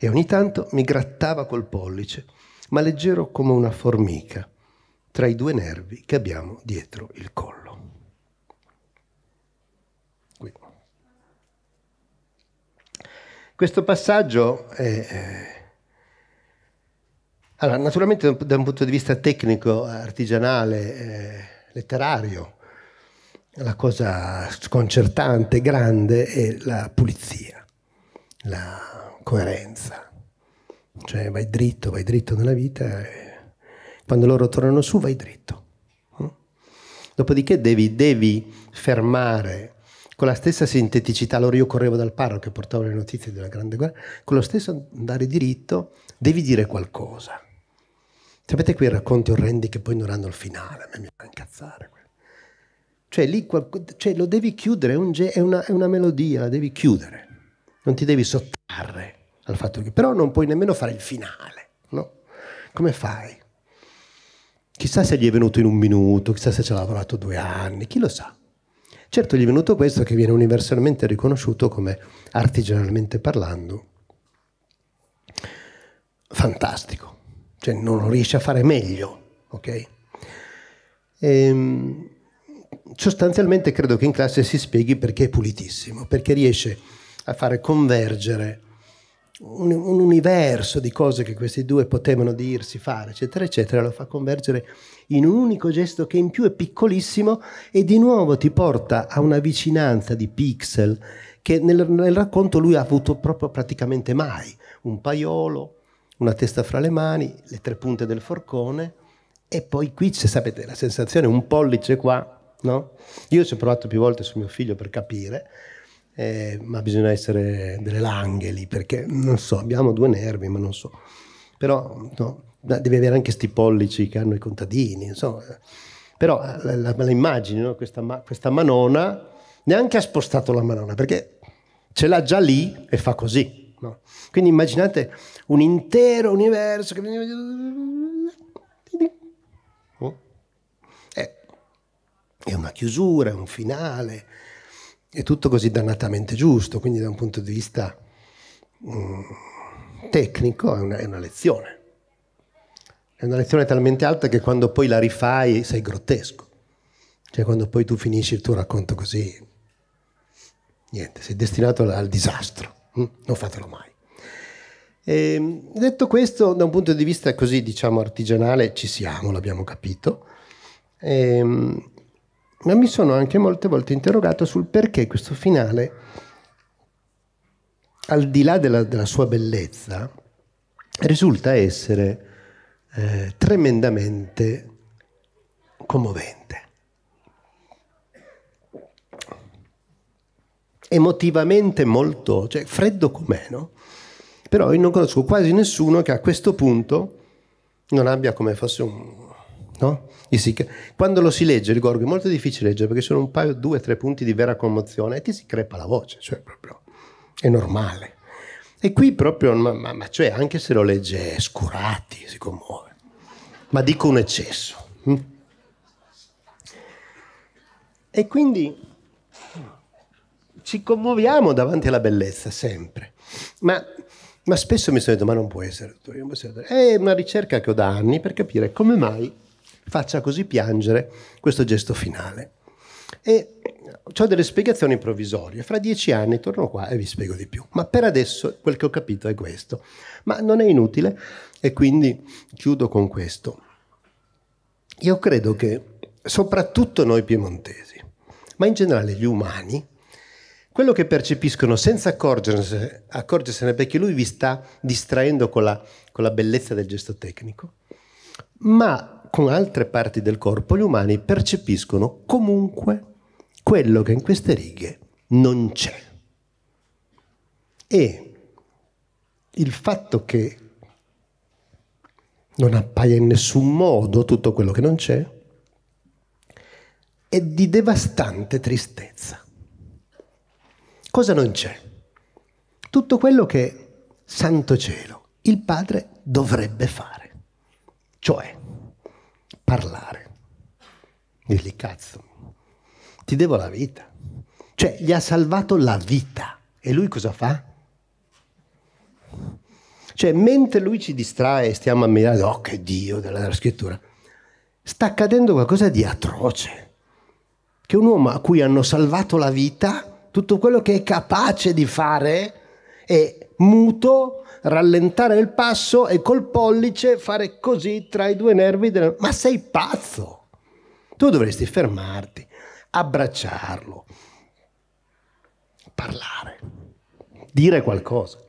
e ogni tanto mi grattava col pollice, ma leggero come una formica, tra i due nervi che abbiamo dietro il collo. Qui. Questo passaggio è... Allora, naturalmente da un punto di vista tecnico, artigianale, eh, letterario, la cosa sconcertante, grande è la pulizia, la coerenza. Cioè vai dritto, vai dritto nella vita, quando loro tornano su vai dritto. Mm? Dopodiché devi, devi fermare con la stessa sinteticità, allora io correvo dal parroco e portavo le notizie della Grande Guerra, con lo stesso andare diritto devi dire qualcosa. Sapete quei racconti orrendi che poi non hanno il finale, a me mi fa incazzare. Cioè lì cioè, lo devi chiudere, è, una, è una melodia, la devi chiudere non ti devi sottrarre al fatto che però non puoi nemmeno fare il finale, no? Come fai? Chissà se gli è venuto in un minuto, chissà se ci ha lavorato due anni, chi lo sa. Certo gli è venuto questo che viene universalmente riconosciuto come artigianalmente parlando fantastico, cioè non lo riesce a fare meglio, ok? E, ehm, sostanzialmente credo che in classe si spieghi perché è pulitissimo, perché riesce a fare convergere un, un, universo di cose che questi due potevano dirsi, fare, eccetera, eccetera, lo fa convergere in un unico gesto che in più è piccolissimo e di nuovo ti porta a una vicinanza di pixel che nel, nel racconto lui ha avuto proprio praticamente mai. Un paiolo, una testa fra le mani, le tre punte del forcone e poi qui c'è, sapete, la sensazione, un pollice qua, no? Io ci ho provato più volte su mio figlio per capire, eh, ma bisogna essere delle langhe lì, perché non so, abbiamo due nervi, ma non so. Però no, devi avere anche sti pollici che hanno i contadini, insomma. Eh. Però eh, la, la, la immagini, no? questa, ma, questa manona, neanche ha spostato la manona, perché ce l'ha già lì e fa così. No? Quindi immaginate un intero universo che oh. eh, è una chiusura, è un finale, è tutto così dannatamente giusto, quindi da un punto di vista mm, tecnico è una, è una lezione. È una lezione talmente alta che quando poi la rifai sei grottesco. Cioè quando poi tu finisci il tuo racconto così, niente, sei destinato al, al disastro. Mm? Non fatelo mai. E, ehm, detto questo, da un punto di vista così, diciamo, artigianale, ci siamo, l'abbiamo capito. E, ehm, ma mi sono anche molte volte interrogato sul perché questo finale, al di là della, della sua bellezza, risulta essere eh, tremendamente commovente. Emotivamente molto, cioè freddo com'è, no? Però io non conosco quasi nessuno che a questo punto non abbia come fosse un No? Quando lo si legge, il gorgo è molto difficile leggere perché sono un paio, due, tre punti di vera commozione e ti si crepa la voce, cioè proprio è normale. E qui proprio, ma, ma, ma cioè anche se lo legge Scurati si commuove, ma dico un eccesso. Hm? E quindi ci commuoviamo davanti alla bellezza sempre, ma ma spesso mi sono detto, ma non può essere dottore, non può essere dottore. È una ricerca che ho da anni per capire come mai faccia così piangere questo gesto finale. E ho delle spiegazioni provvisorie. Fra dieci anni torno qua e vi spiego di più. Ma per adesso quel che ho capito è questo. Ma non è inutile e quindi chiudo con questo. Io credo che soprattutto noi piemontesi, ma in generale gli umani, quello che percepiscono senza accorgersene, perché lui vi sta distraendo con la, con la bellezza del gesto tecnico, ma con altre parti del corpo gli umani percepiscono comunque quello che in queste righe non c'è. E il fatto che non appaia in nessun modo tutto quello che non c'è è di devastante tristezza. Cosa non c'è? Tutto quello che, santo cielo, il padre dovrebbe fare. Cioè, parlare. Dirgli cazzo, ti devo la vita. Cioè, gli ha salvato la vita. E lui cosa fa? Cioè, mentre lui ci distrae e stiamo ammirando, oh che Dio della, della scrittura, sta accadendo qualcosa di atroce. Che un uomo a cui hanno salvato la vita, tutto quello che è capace di fare, è, muto, rallentare il passo e col pollice fare così tra i due nervi. Della... Ma sei pazzo! Tu dovresti fermarti, abbracciarlo, parlare, dire qualcosa,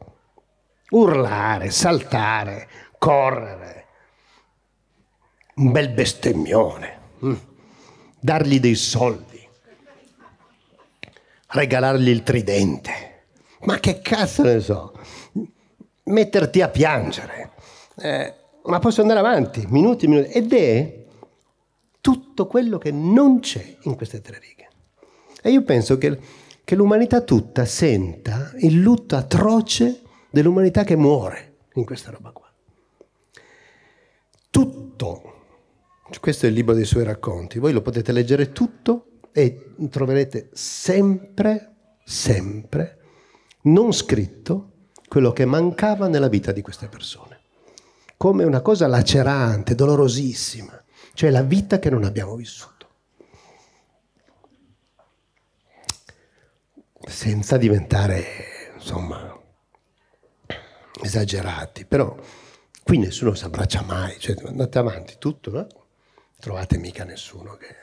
urlare, saltare, correre, un bel bestemmione, mm. dargli dei soldi, regalargli il tridente. Ma che cazzo ne so? metterti a piangere. Eh, ma posso andare avanti, minuti e minuti. Ed è tutto quello che non c'è in queste tre righe. E io penso che, che l'umanità tutta senta il lutto atroce dell'umanità che muore in questa roba qua. Tutto. Questo è il libro dei suoi racconti. Voi lo potete leggere tutto e troverete sempre, sempre, non scritto, quello che mancava nella vita di queste persone, come una cosa lacerante, dolorosissima, cioè la vita che non abbiamo vissuto. Senza diventare, insomma, esagerati, però qui nessuno si abbraccia mai, cioè andate avanti tutto, no? trovate mica nessuno che...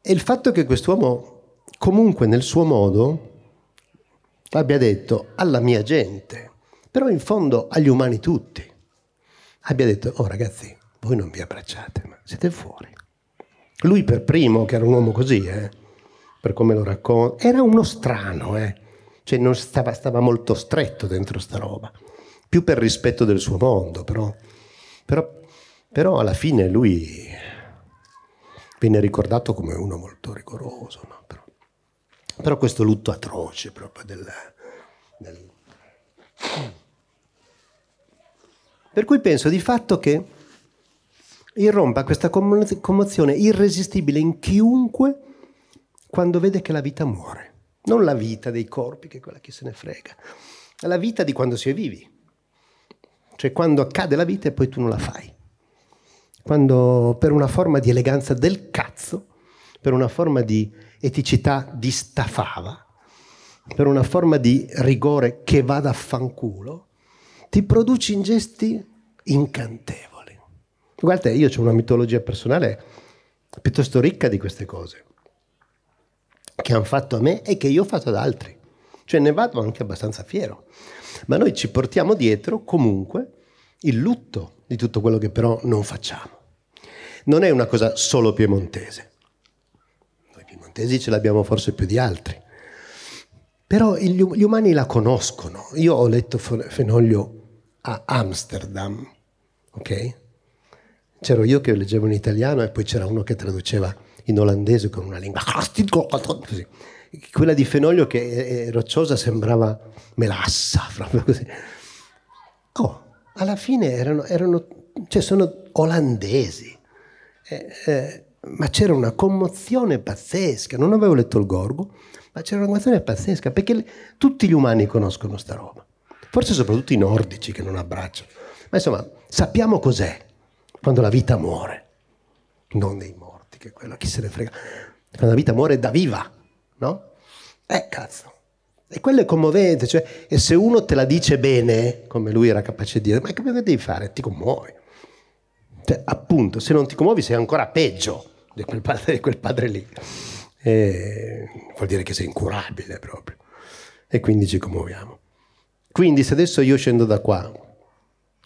E il fatto che quest'uomo, comunque nel suo modo, l'abbia detto alla mia gente, però in fondo agli umani tutti. Abbia detto, oh ragazzi, voi non vi abbracciate, ma siete fuori. Lui per primo, che era un uomo così, eh, per come lo racconta, era uno strano, eh. cioè non stava, stava molto stretto dentro sta roba, più per rispetto del suo mondo, però, però, però alla fine lui viene ricordato come uno molto rigoroso. No? Però, però questo lutto atroce proprio del, del... Per cui penso di fatto che irrompa questa commozione irresistibile in chiunque quando vede che la vita muore. Non la vita dei corpi, che è quella che se ne frega, la vita di quando si è vivi. Cioè quando accade la vita e poi tu non la fai. Quando per una forma di eleganza del cazzo per una forma di eticità di stafava, per una forma di rigore che vada a fanculo, ti produci in gesti incantevoli. Guarda, io ho una mitologia personale piuttosto ricca di queste cose che hanno fatto a me e che io ho fatto ad altri. Cioè ne vado anche abbastanza fiero. Ma noi ci portiamo dietro comunque il lutto di tutto quello che però non facciamo. Non è una cosa solo piemontese tesi ce l'abbiamo forse più di altri. Però gli um-, umani la conoscono. Io ho letto Fenoglio a Amsterdam, ok? C'ero io che leggevo in italiano e poi c'era uno che traduceva in olandese con una lingua così. Quella di Fenoglio che è eh, eh, rocciosa sembrava melassa, proprio così. Oh, alla fine erano, erano cioè sono olandesi. Eh, eh, ma c'era una commozione pazzesca, non avevo letto il Gorgo, ma c'era una commozione pazzesca, perché tutti gli umani conoscono sta roba, forse soprattutto i nordici che non abbracciano, ma insomma sappiamo cos'è quando la vita muore, non dei morti, che è quello chi se ne frega, quando la vita muore da viva, no? Eh cazzo. E quello è commovente, cioè, e se uno te la dice bene, come lui era capace di dire, ma che devi fare? Ti commuovi. Cioè, appunto, se non ti commuovi sei ancora peggio di quel padre, di quel padre lì. E vuol dire che sei incurabile proprio. E quindi ci commuoviamo. Quindi se adesso io scendo da qua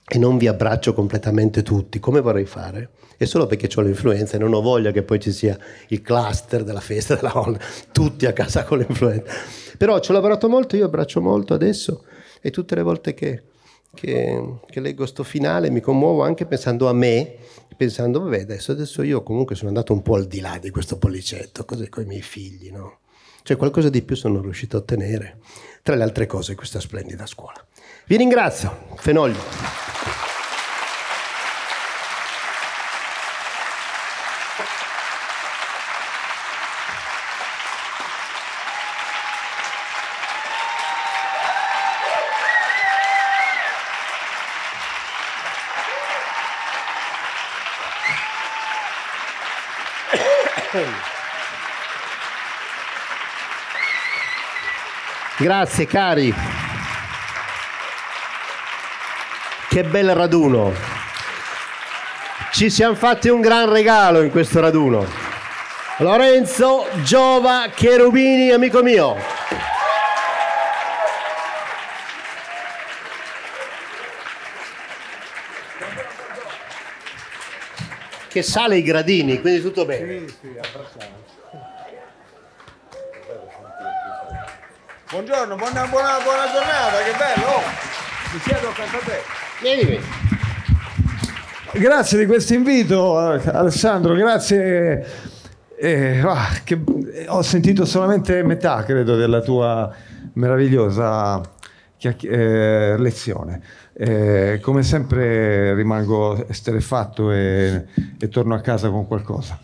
e non vi abbraccio completamente tutti, come vorrei fare? È solo perché ho l'influenza e non ho voglia che poi ci sia il cluster della festa della Honda, tutti a casa con l'influenza. Però ci ho lavorato molto, io abbraccio molto adesso e tutte le volte che, che, che leggo sto finale mi commuovo anche pensando a me pensando, vabbè, adesso, adesso io comunque sono andato un po' al di là di questo pollicetto, così con i miei figli, no? Cioè qualcosa di più sono riuscito a ottenere, tra le altre cose, questa splendida scuola. Vi ringrazio, Fenoglio. Grazie cari. Che bel raduno. Ci siamo fatti un gran regalo in questo raduno. Lorenzo Giova Cherubini, amico mio. Che sale i gradini, quindi tutto bene. Sì, sì, abbracciamo. Buongiorno, buona, buona, buona giornata, che bello! Oh, mi siedo accanto a te. Vieni. Grazie di questo invito, Alessandro, grazie. Eh, ah, che, eh, ho sentito solamente metà, credo, della tua meravigliosa eh, lezione. Eh, come sempre rimango esterefatto e, e torno a casa con qualcosa.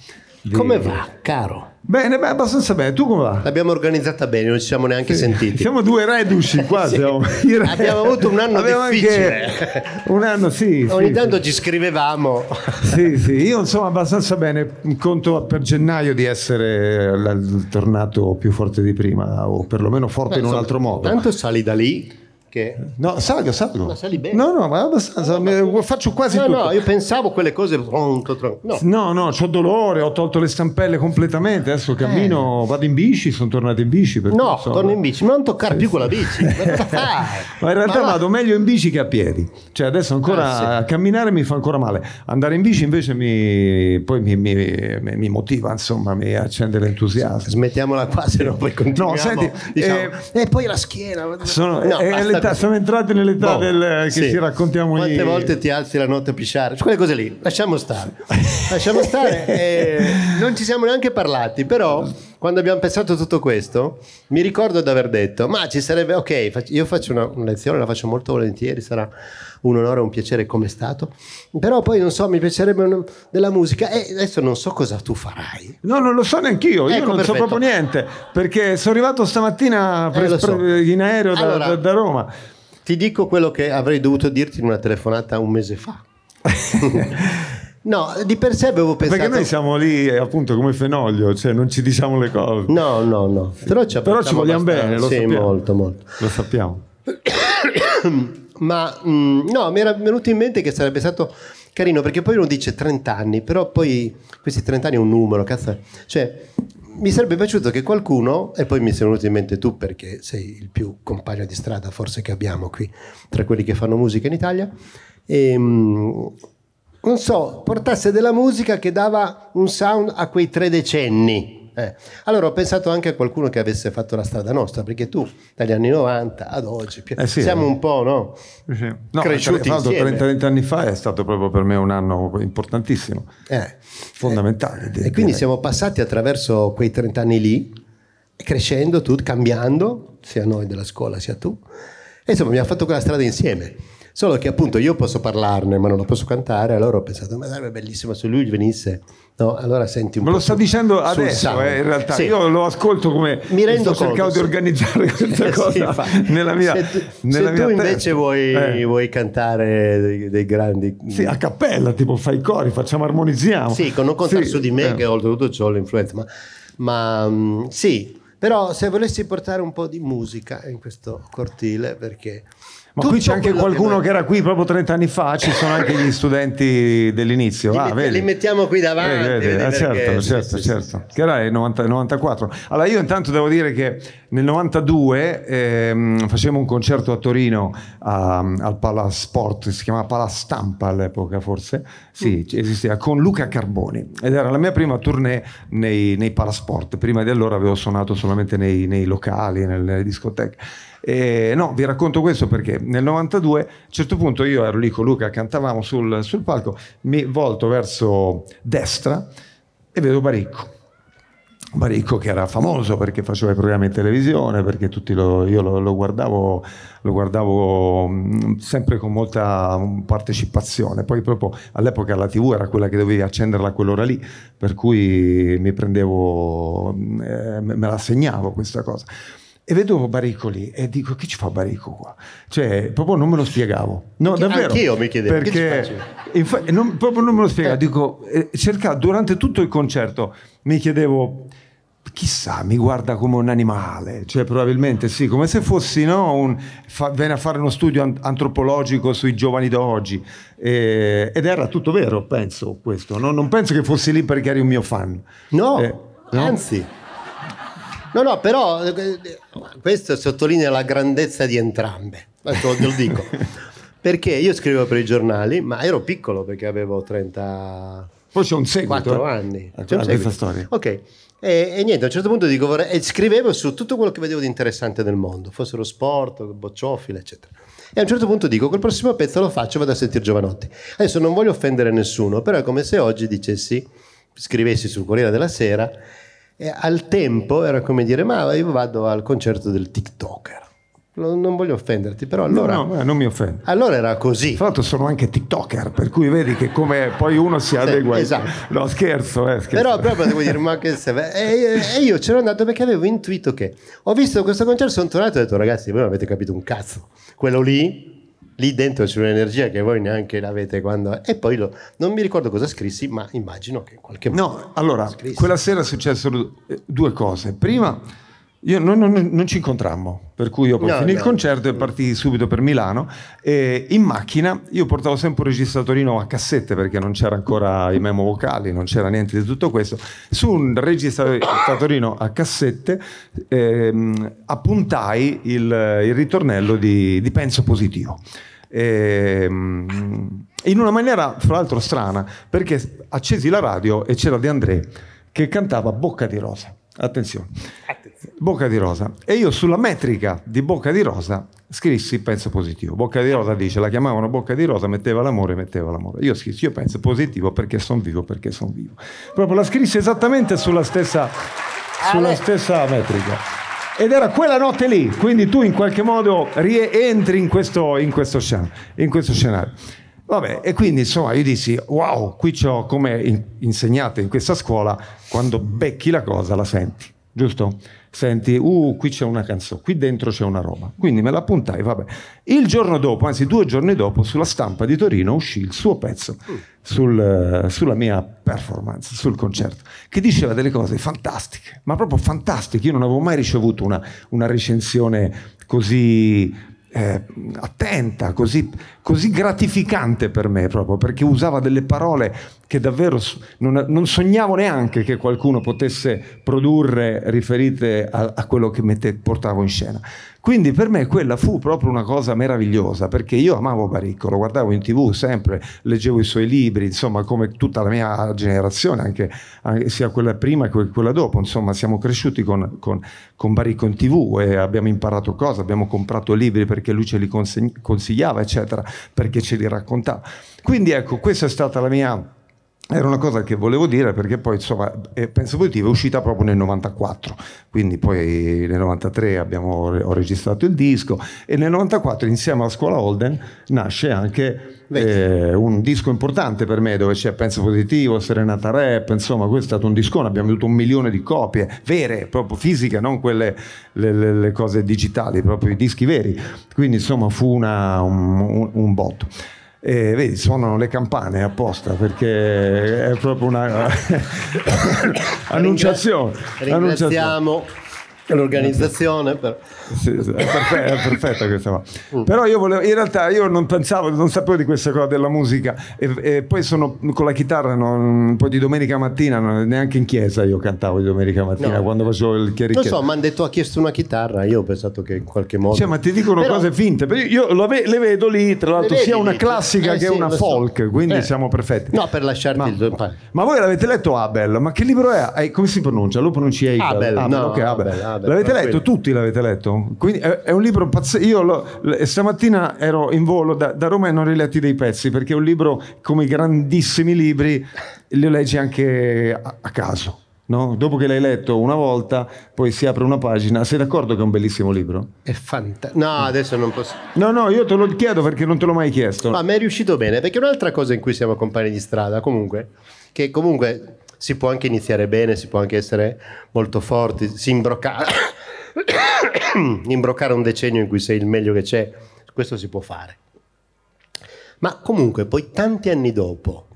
Come va, caro? Bene, beh, abbastanza bene. Tu come va? L'abbiamo organizzata bene, non ci siamo neanche sì. sentiti. Siamo due reduci qua. sì. siamo... Abbiamo avuto un anno Abbiamo difficile. Un anno, sì. Ogni sì, tanto ci scrivevamo. sì, sì. Io insomma abbastanza bene. Conto per gennaio di essere tornato più forte di prima, o perlomeno forte beh, in un altro modo. Tanto sali da lì che... No, salgo, salgo. No, no, ma abbastanza, no, ma... faccio quasi no, tutto. No, io pensavo quelle cose... No, no, no ho dolore, ho tolto le stampelle completamente, adesso eh. cammino, eh. vado in bici, sono tornato in bici. No, sono... torno in bici, ma non toccare sì. più la bici. ma in realtà ma vado meglio in bici che a piedi. Cioè adesso ancora ah, sì. camminare mi fa ancora male. Andare in bici invece mi, poi mi, mi, mi motiva, insomma, mi accende l'entusiasmo. Smettiamola qua, se no poi continuiamo. No, senti, diciamo, eh, e poi la schiena. Sono, no, eh, eh L'età, sono entrati nell'età boh, del, eh, che sì. si raccontiamo Quante gli... volte ti alzi la notte a pisciare? Quelle cose lì, lasciamo stare. lasciamo stare. Eh, non ci siamo neanche parlati, però quando abbiamo pensato tutto questo, mi ricordo di aver detto, ma ci sarebbe, ok, io faccio una, una lezione, la faccio molto volentieri, sarà un onore, un piacere come è stato. Però poi non so, mi piacerebbe un, della musica e adesso non so cosa tu farai. No, non lo so neanche io, ecco, non perfetto. so proprio niente, perché sono arrivato stamattina eh, so. in aereo da, allora, da, da Roma. Ti dico quello che avrei dovuto dirti in una telefonata un mese fa. No, di per sé avevo pensato. Perché noi siamo lì eh, appunto come fenoglio, cioè non ci diciamo le cose. No, no, no. Però ci, Però ci vogliamo bene, lo sì, sappiamo. molto, molto. Lo sappiamo. ma mh, mm, no, mi era venuto in mente che sarebbe stato carino perché poi uno dice 30 anni, però poi questi 30 anni è un numero, cazzo. Cioè, mi sarebbe piaciuto che qualcuno, e poi mi sei venuto in mente tu perché sei il più compagno di strada forse che abbiamo qui tra quelli che fanno musica in Italia, e, ehm, mh, non so, portasse della musica che dava un sound a quei tre decenni eh. Allora ho pensato anche a qualcuno che avesse fatto la strada nostra, perché tu dagli anni 90 ad oggi eh sì, siamo un po' no? Sì. no cresciuti. Tra l'altro 30 anni fa è stato proprio per me un anno importantissimo, eh. fondamentale. Eh, e quindi siamo passati attraverso quei 30 anni lì, crescendo, tu, cambiando, sia noi della scuola sia tu. E insomma abbiamo fatto quella strada insieme. Solo che appunto io posso parlarne, ma non lo posso cantare, allora ho pensato, ma sarebbe bellissimo se lui venisse. No, allora senti un Me po'. Me lo sta dicendo adesso, eh, in realtà. Sì. Io lo ascolto come Mi rendo sto cercando conto, di organizzare sì. questa cosa sì, nella mia Se tu, nella se mia tu invece vuoi, eh. vuoi, cantare dei, dei, grandi... Sì, a cappella, tipo fai i cori, facciamo armonizziamo. Sì, con non contare su di me eh. che oltretutto ho l'influenza, ma, ma mm, sì, però se volessi portare un po' di musica in questo cortile perché ma qui c'è anche qualcuno che, che, era qui proprio 30 anni fa, ci sono anche gli studenti dell'inizio. Li, ah, met- li mettiamo qui eh, davanti. Vedi, vedi, ah, certo, perché... certo, certo sì, certo. Sì, sì, che era il 90, 94. Allora io intanto devo dire che nel 92 ehm, facevamo un concerto a Torino a, ehm, al Palasport, si chiamava Stampa all'epoca forse, sì, mm. esisteva, con Luca Carboni ed era la mia prima tournée nei, nei Palasport. Prima di allora avevo suonato solamente nei, nei locali, nelle discoteche. E, no, vi racconto questo perché nel 92, a un certo punto io ero lì con Luca, cantavamo sul, sul palco, mi volto verso destra e vedo Baricco. Baricco che era famoso perché faceva i programmi in televisione, perché tutti lo, io lo, lo, guardavo, lo guardavo mm, sempre con molta mm, partecipazione. Poi proprio all'epoca la tv era quella che dovevi accenderla a quell'ora lì, per cui mi prendevo, mm, eh, me la segnavo questa cosa. E vedevo Baricoli e dico che ci fa Barico qua? Cioè, proprio non me lo spiegavo. No, che, davvero. Anch'io mi chiedevo perché infa- non, proprio non me lo spiegavo. Eh. Dico, eh, cerca, durante tutto il concerto mi chiedevo chissà, mi guarda come un animale, cioè probabilmente sì, come se fossi no, un, fa, viene a fare uno studio an- antropologico sui giovani d'oggi. E, eh, ed era tutto vero, penso questo, no? non penso che fossi lì perché eri un mio fan. No, eh, no? anzi. No, no, però eh, eh, questo sottolinea la grandezza di entrambe, ecco, lo dico. perché io scrivevo per i giornali, ma ero piccolo perché avevo 30... Poi c'è un seguito. 4 eh. anni. C'è un questa storia. Ok. E, e, niente, a un certo punto dico, vorrei, e scrivevo su tutto quello che vedevo di interessante nel mondo, fosse lo sport, bocciofile, eccetera. E a un certo punto dico, quel prossimo pezzo lo faccio, vado a sentire Giovanotti. Adesso non voglio offendere nessuno, però è come se oggi dicessi, scrivessi sul Corriere della Sera, e al tempo era come dire, ma io vado al concerto del TikToker. Non voglio offenderti, però allora. No, no eh, non mi offendo. Allora era così. Tra l'altro sono anche TikToker, per cui vedi che come poi uno si adegua. Sì, esatto. No, scherzo, eh, scherzo. Però proprio devo dire, ma che se. E, e io c'ero andato perché avevo intuito che. Ho visto questo concerto, sono tornato e ho detto, ragazzi, voi non avete capito un cazzo. Quello lì lì dentro c'è un'energia che voi neanche l'avete quando... E poi lo... non mi ricordo cosa scrissi, ma immagino che in qualche modo... No, allora, scrissi. quella sera successero eh, due cose. Prima, io, non, non, non ci incontrammo, per cui io poi no, finì no. il concerto e partii subito per Milano. E in macchina io portavo sempre un registratorino a cassette perché non c'era ancora i memo vocali, non c'era niente di tutto questo. Su un registratorino a cassette ehm, appuntai il, il ritornello di, di Penso Positivo. E, ehm, in una maniera, fra l'altro, strana, perché accesi la radio e c'era De André che cantava Bocca di Rosa. Attenzione. Attenzione. Bocca di Rosa. E io sulla metrica di Bocca di Rosa scrissi penso positivo. Bocca di Rosa dice, la chiamavano Bocca di Rosa, metteva l'amore, metteva l'amore. Io scrissi, io penso positivo perché sono vivo, perché sono vivo. Proprio la scrissi esattamente sulla stessa, sulla stessa metrica. Ed era quella notte lì, quindi tu in qualche modo rientri in questo, in questo, scen- in questo scenario. Vabbè, e quindi insomma io dissi, wow, qui c'ho come in- insegnate in questa scuola, quando becchi la cosa la senti giusto? Senti, uh, qui c'è una canzone, qui dentro c'è una roba. Quindi me la appuntai, vabbè. Il giorno dopo, anzi due giorni dopo, sulla stampa di Torino uscì il suo pezzo mm. sul, eh, sulla mia performance, sul concerto, che diceva delle cose fantastiche, ma proprio fantastiche. Io non avevo mai ricevuto una, una recensione così eh, attenta, così, così, gratificante per me proprio, perché usava delle parole che davvero non, non sognavo neanche che qualcuno potesse produrre riferite a, a quello che mette, portavo in scena. Quindi per me quella fu proprio una cosa meravigliosa, perché io amavo Baricco, lo guardavo in tv sempre, leggevo i suoi libri, insomma come tutta la mia generazione, anche, anche sia quella prima che quella dopo, insomma siamo cresciuti con, con, con, Baricco in tv e abbiamo imparato cose, abbiamo comprato libri perché lui ce li consigliava, eccetera, perché ce li raccontava. Quindi ecco, questa è stata la mia era una cosa che volevo dire perché poi insomma eh, Penso Positivo è uscita proprio nel 94 quindi poi nel 93 abbiamo, ho registrato il disco e nel 94 insieme alla scuola Holden nasce anche eh, un disco importante per me dove c'è Penso Positivo, Serenata Rap insomma questo è stato un discone abbiamo avuto un milione di copie vere proprio fisiche non quelle le, le, le cose digitali proprio i dischi veri quindi insomma fu una, un, un, un botto e vedi, suonano le campane apposta perché è proprio una annunciazione. Ringraziamo annunciazione. l'organizzazione per sì, sì, è, perfetta, è, perfetta, questa qua. Mm. Però io volevo, in realtà io non pensavo, non sapevo di questa cosa della musica e, e poi sono con la chitarra, un po' di domenica mattina, non, neanche in chiesa io cantavo di domenica mattina no. quando facevo il chierichino. Non so, mi hanno detto ha chiesto una chitarra, io ho pensato che in qualche modo... Cioè, ma ti dicono Però... cose finte, io ve, le vedo lì, tra l'altro sia una classica eh, che sì, una folk, so. quindi eh. siamo perfetti. No, per lasciarti ma, il tuo... Ma, ma voi l'avete letto Abel? Ma che libro è? Eh, come si pronuncia? Lo pronunci Abel? Abel, no, okay, Abel. Abel, Abel l'avete letto? Tutti l'avete letto? quindi è, un libro pazzesco. Io lo, stamattina ero in volo da, da, Roma e non ho riletti dei pezzi perché è un libro, come i grandissimi libri, li leggi anche a, a caso. No? Dopo che l'hai letto una volta, poi si apre una pagina. Sei d'accordo che è un bellissimo libro? È fantastico. No, adesso non posso. No, no, io te lo chiedo perché non te l'ho mai chiesto. Ma mi è riuscito bene perché un'altra cosa in cui siamo compagni di strada, comunque, che comunque si può anche iniziare bene, si può anche essere molto forti, si imbrocca. imbroccare un decennio in cui sei il meglio che c'è, questo si può fare. Ma comunque, poi tanti anni dopo,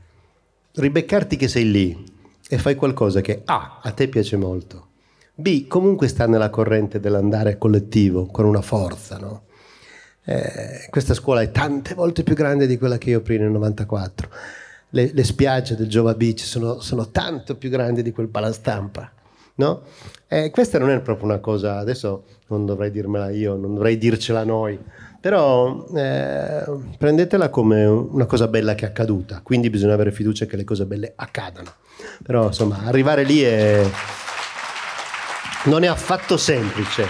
ribeccarti che sei lì e fai qualcosa che A, ah, a te piace molto, B, comunque sta nella corrente dell'andare collettivo, con una forza, no? Eh, questa scuola è tante volte più grande di quella che io aprì nel 94. Le, le spiagge del Giova Beach sono, sono tanto più grandi di quel palastampa. No? Eh, questa non è proprio una cosa, adesso non dovrei dirmela io, non dovrei dircela noi, però eh, prendetela come una cosa bella che è accaduta, quindi bisogna avere fiducia che le cose belle accadano. Però insomma, arrivare lì è... non è affatto semplice.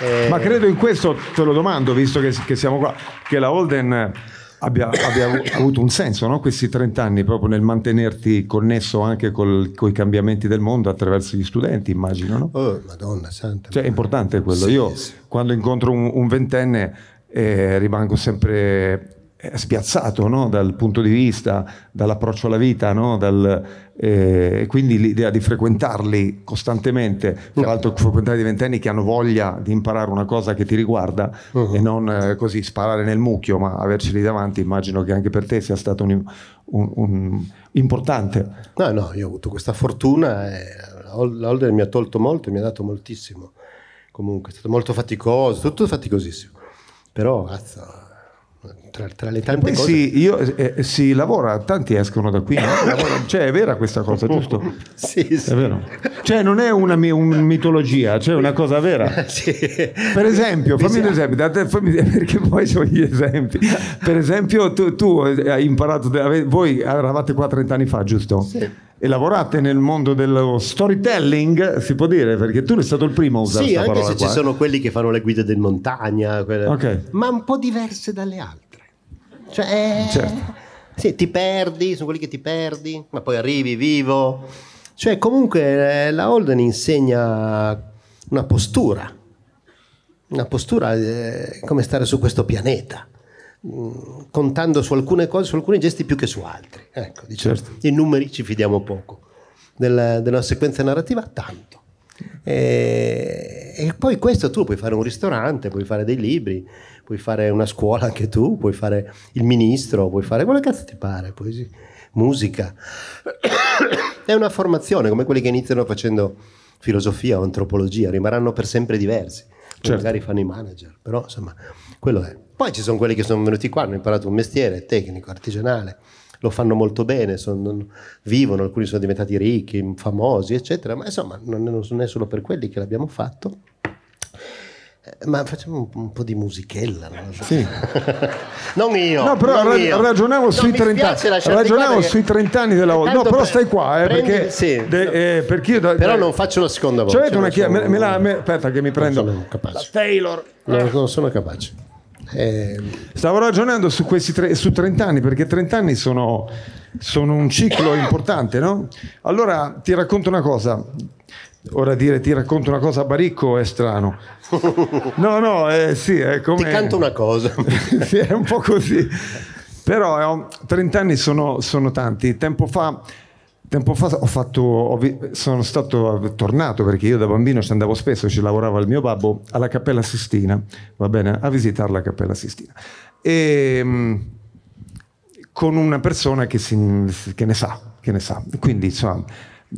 Eh... Ma credo in questo, te lo domando, visto che, che siamo qua, che la Holden abbia, abbia avuto un senso no? questi 30 anni proprio nel mantenerti connesso anche con i cambiamenti del mondo attraverso gli studenti, immagino. No? Oh, Madonna santa. Cioè, è importante quello. Sì, Io sì. quando incontro un, un ventenne eh, rimango sempre spiazzato no? dal punto di vista, dall'approccio alla vita, no? Dal, eh, quindi l'idea di frequentarli costantemente, tra l'altro frequentare dei ventenni che hanno voglia di imparare una cosa che ti riguarda uh-huh. e non eh, così sparare nel mucchio, ma averceli davanti immagino che anche per te sia stato un, un, un importante. No, no, io ho avuto questa fortuna, e la Holder mi ha tolto molto, mi ha dato moltissimo, comunque è stato molto faticoso, tutto faticosissimo, però cazzo, tra, tra, le tante eh cose. Si, io, eh, eh, si, lavora, tanti escono da qui, no? cioè è vera questa cosa, giusto? sì, sì. È vero. Cioè non è una un mitologia, cioè è una cosa vera. sì. Per esempio, fammi un esempio, date, fammi, perché poi sono gli esempi. Per esempio tu, tu hai imparato, voi eravate qua 30 anni fa, giusto? Sì e lavorate nel mondo dello storytelling, si può dire, perché tu sei stato il primo a usare sì, questa parola. Sì, anche se qua, ci eh. sono quelli che fanno le guide di montagna, quelle... okay. ma un po' diverse dalle altre. Cioè, eh, certo. sì, ti perdi, sono quelli che ti perdi, ma poi arrivi vivo. Cioè, comunque eh, la Holden insegna una postura, una postura eh, come stare su questo pianeta, mm, contando su alcune cose, su alcuni gesti più che su altri. Ecco, diciamo, certo. I numeri ci fidiamo poco, della, della sequenza narrativa tanto. E, eh, e, poi questo tu lo puoi fare un ristorante, puoi fare dei libri, puoi fare una scuola anche tu, puoi fare il ministro, puoi fare quello che cazzo ti pare, poesia, musica. È una formazione, come quelli che iniziano facendo filosofia o antropologia, rimarranno per sempre diversi. Certo. Magari fanno i manager, però insomma, quello è. Poi ci sono quelli che sono venuti qua, hanno imparato un mestiere tecnico, artigianale, lo fanno molto bene, sono, vivono, alcuni sono diventati ricchi, famosi, eccetera, ma insomma non è solo per quelli che l'abbiamo fatto eh, ma facciamo un, po' di musichella. Non, so. sì. non io. No, però ra- io. ragioniamo, sui, 30, ragioniamo sui 30 anni della volta. No, però stai qua, eh, prendi, perché, sì, de, eh, perché io da, però non faccio la seconda cioè, volta. Cioè, una chiave, me, me la, me, aspetta che mi prendo. Non sono capace. La Taylor. No, non sono capace. Eh. Stavo ragionando su, questi tre, su 30 anni, perché 30 anni sono, sono un ciclo importante, no? Allora ti racconto una cosa. Ora dire ti racconto una cosa a Baricco è strano. No, no, eh, sì, è come... Ti canto una cosa. sì, è un po' così. Però eh, 30 anni sono, sono tanti. Tempo fa, tempo fa ho fatto, ho, sono stato tornato, perché io da bambino ci andavo spesso, ci lavorava il mio babbo, alla Cappella Sistina, va bene, a visitare la Cappella Sistina. E, ehm, mh, con una persona che, si, che ne sa, che ne sa. Quindi, insomma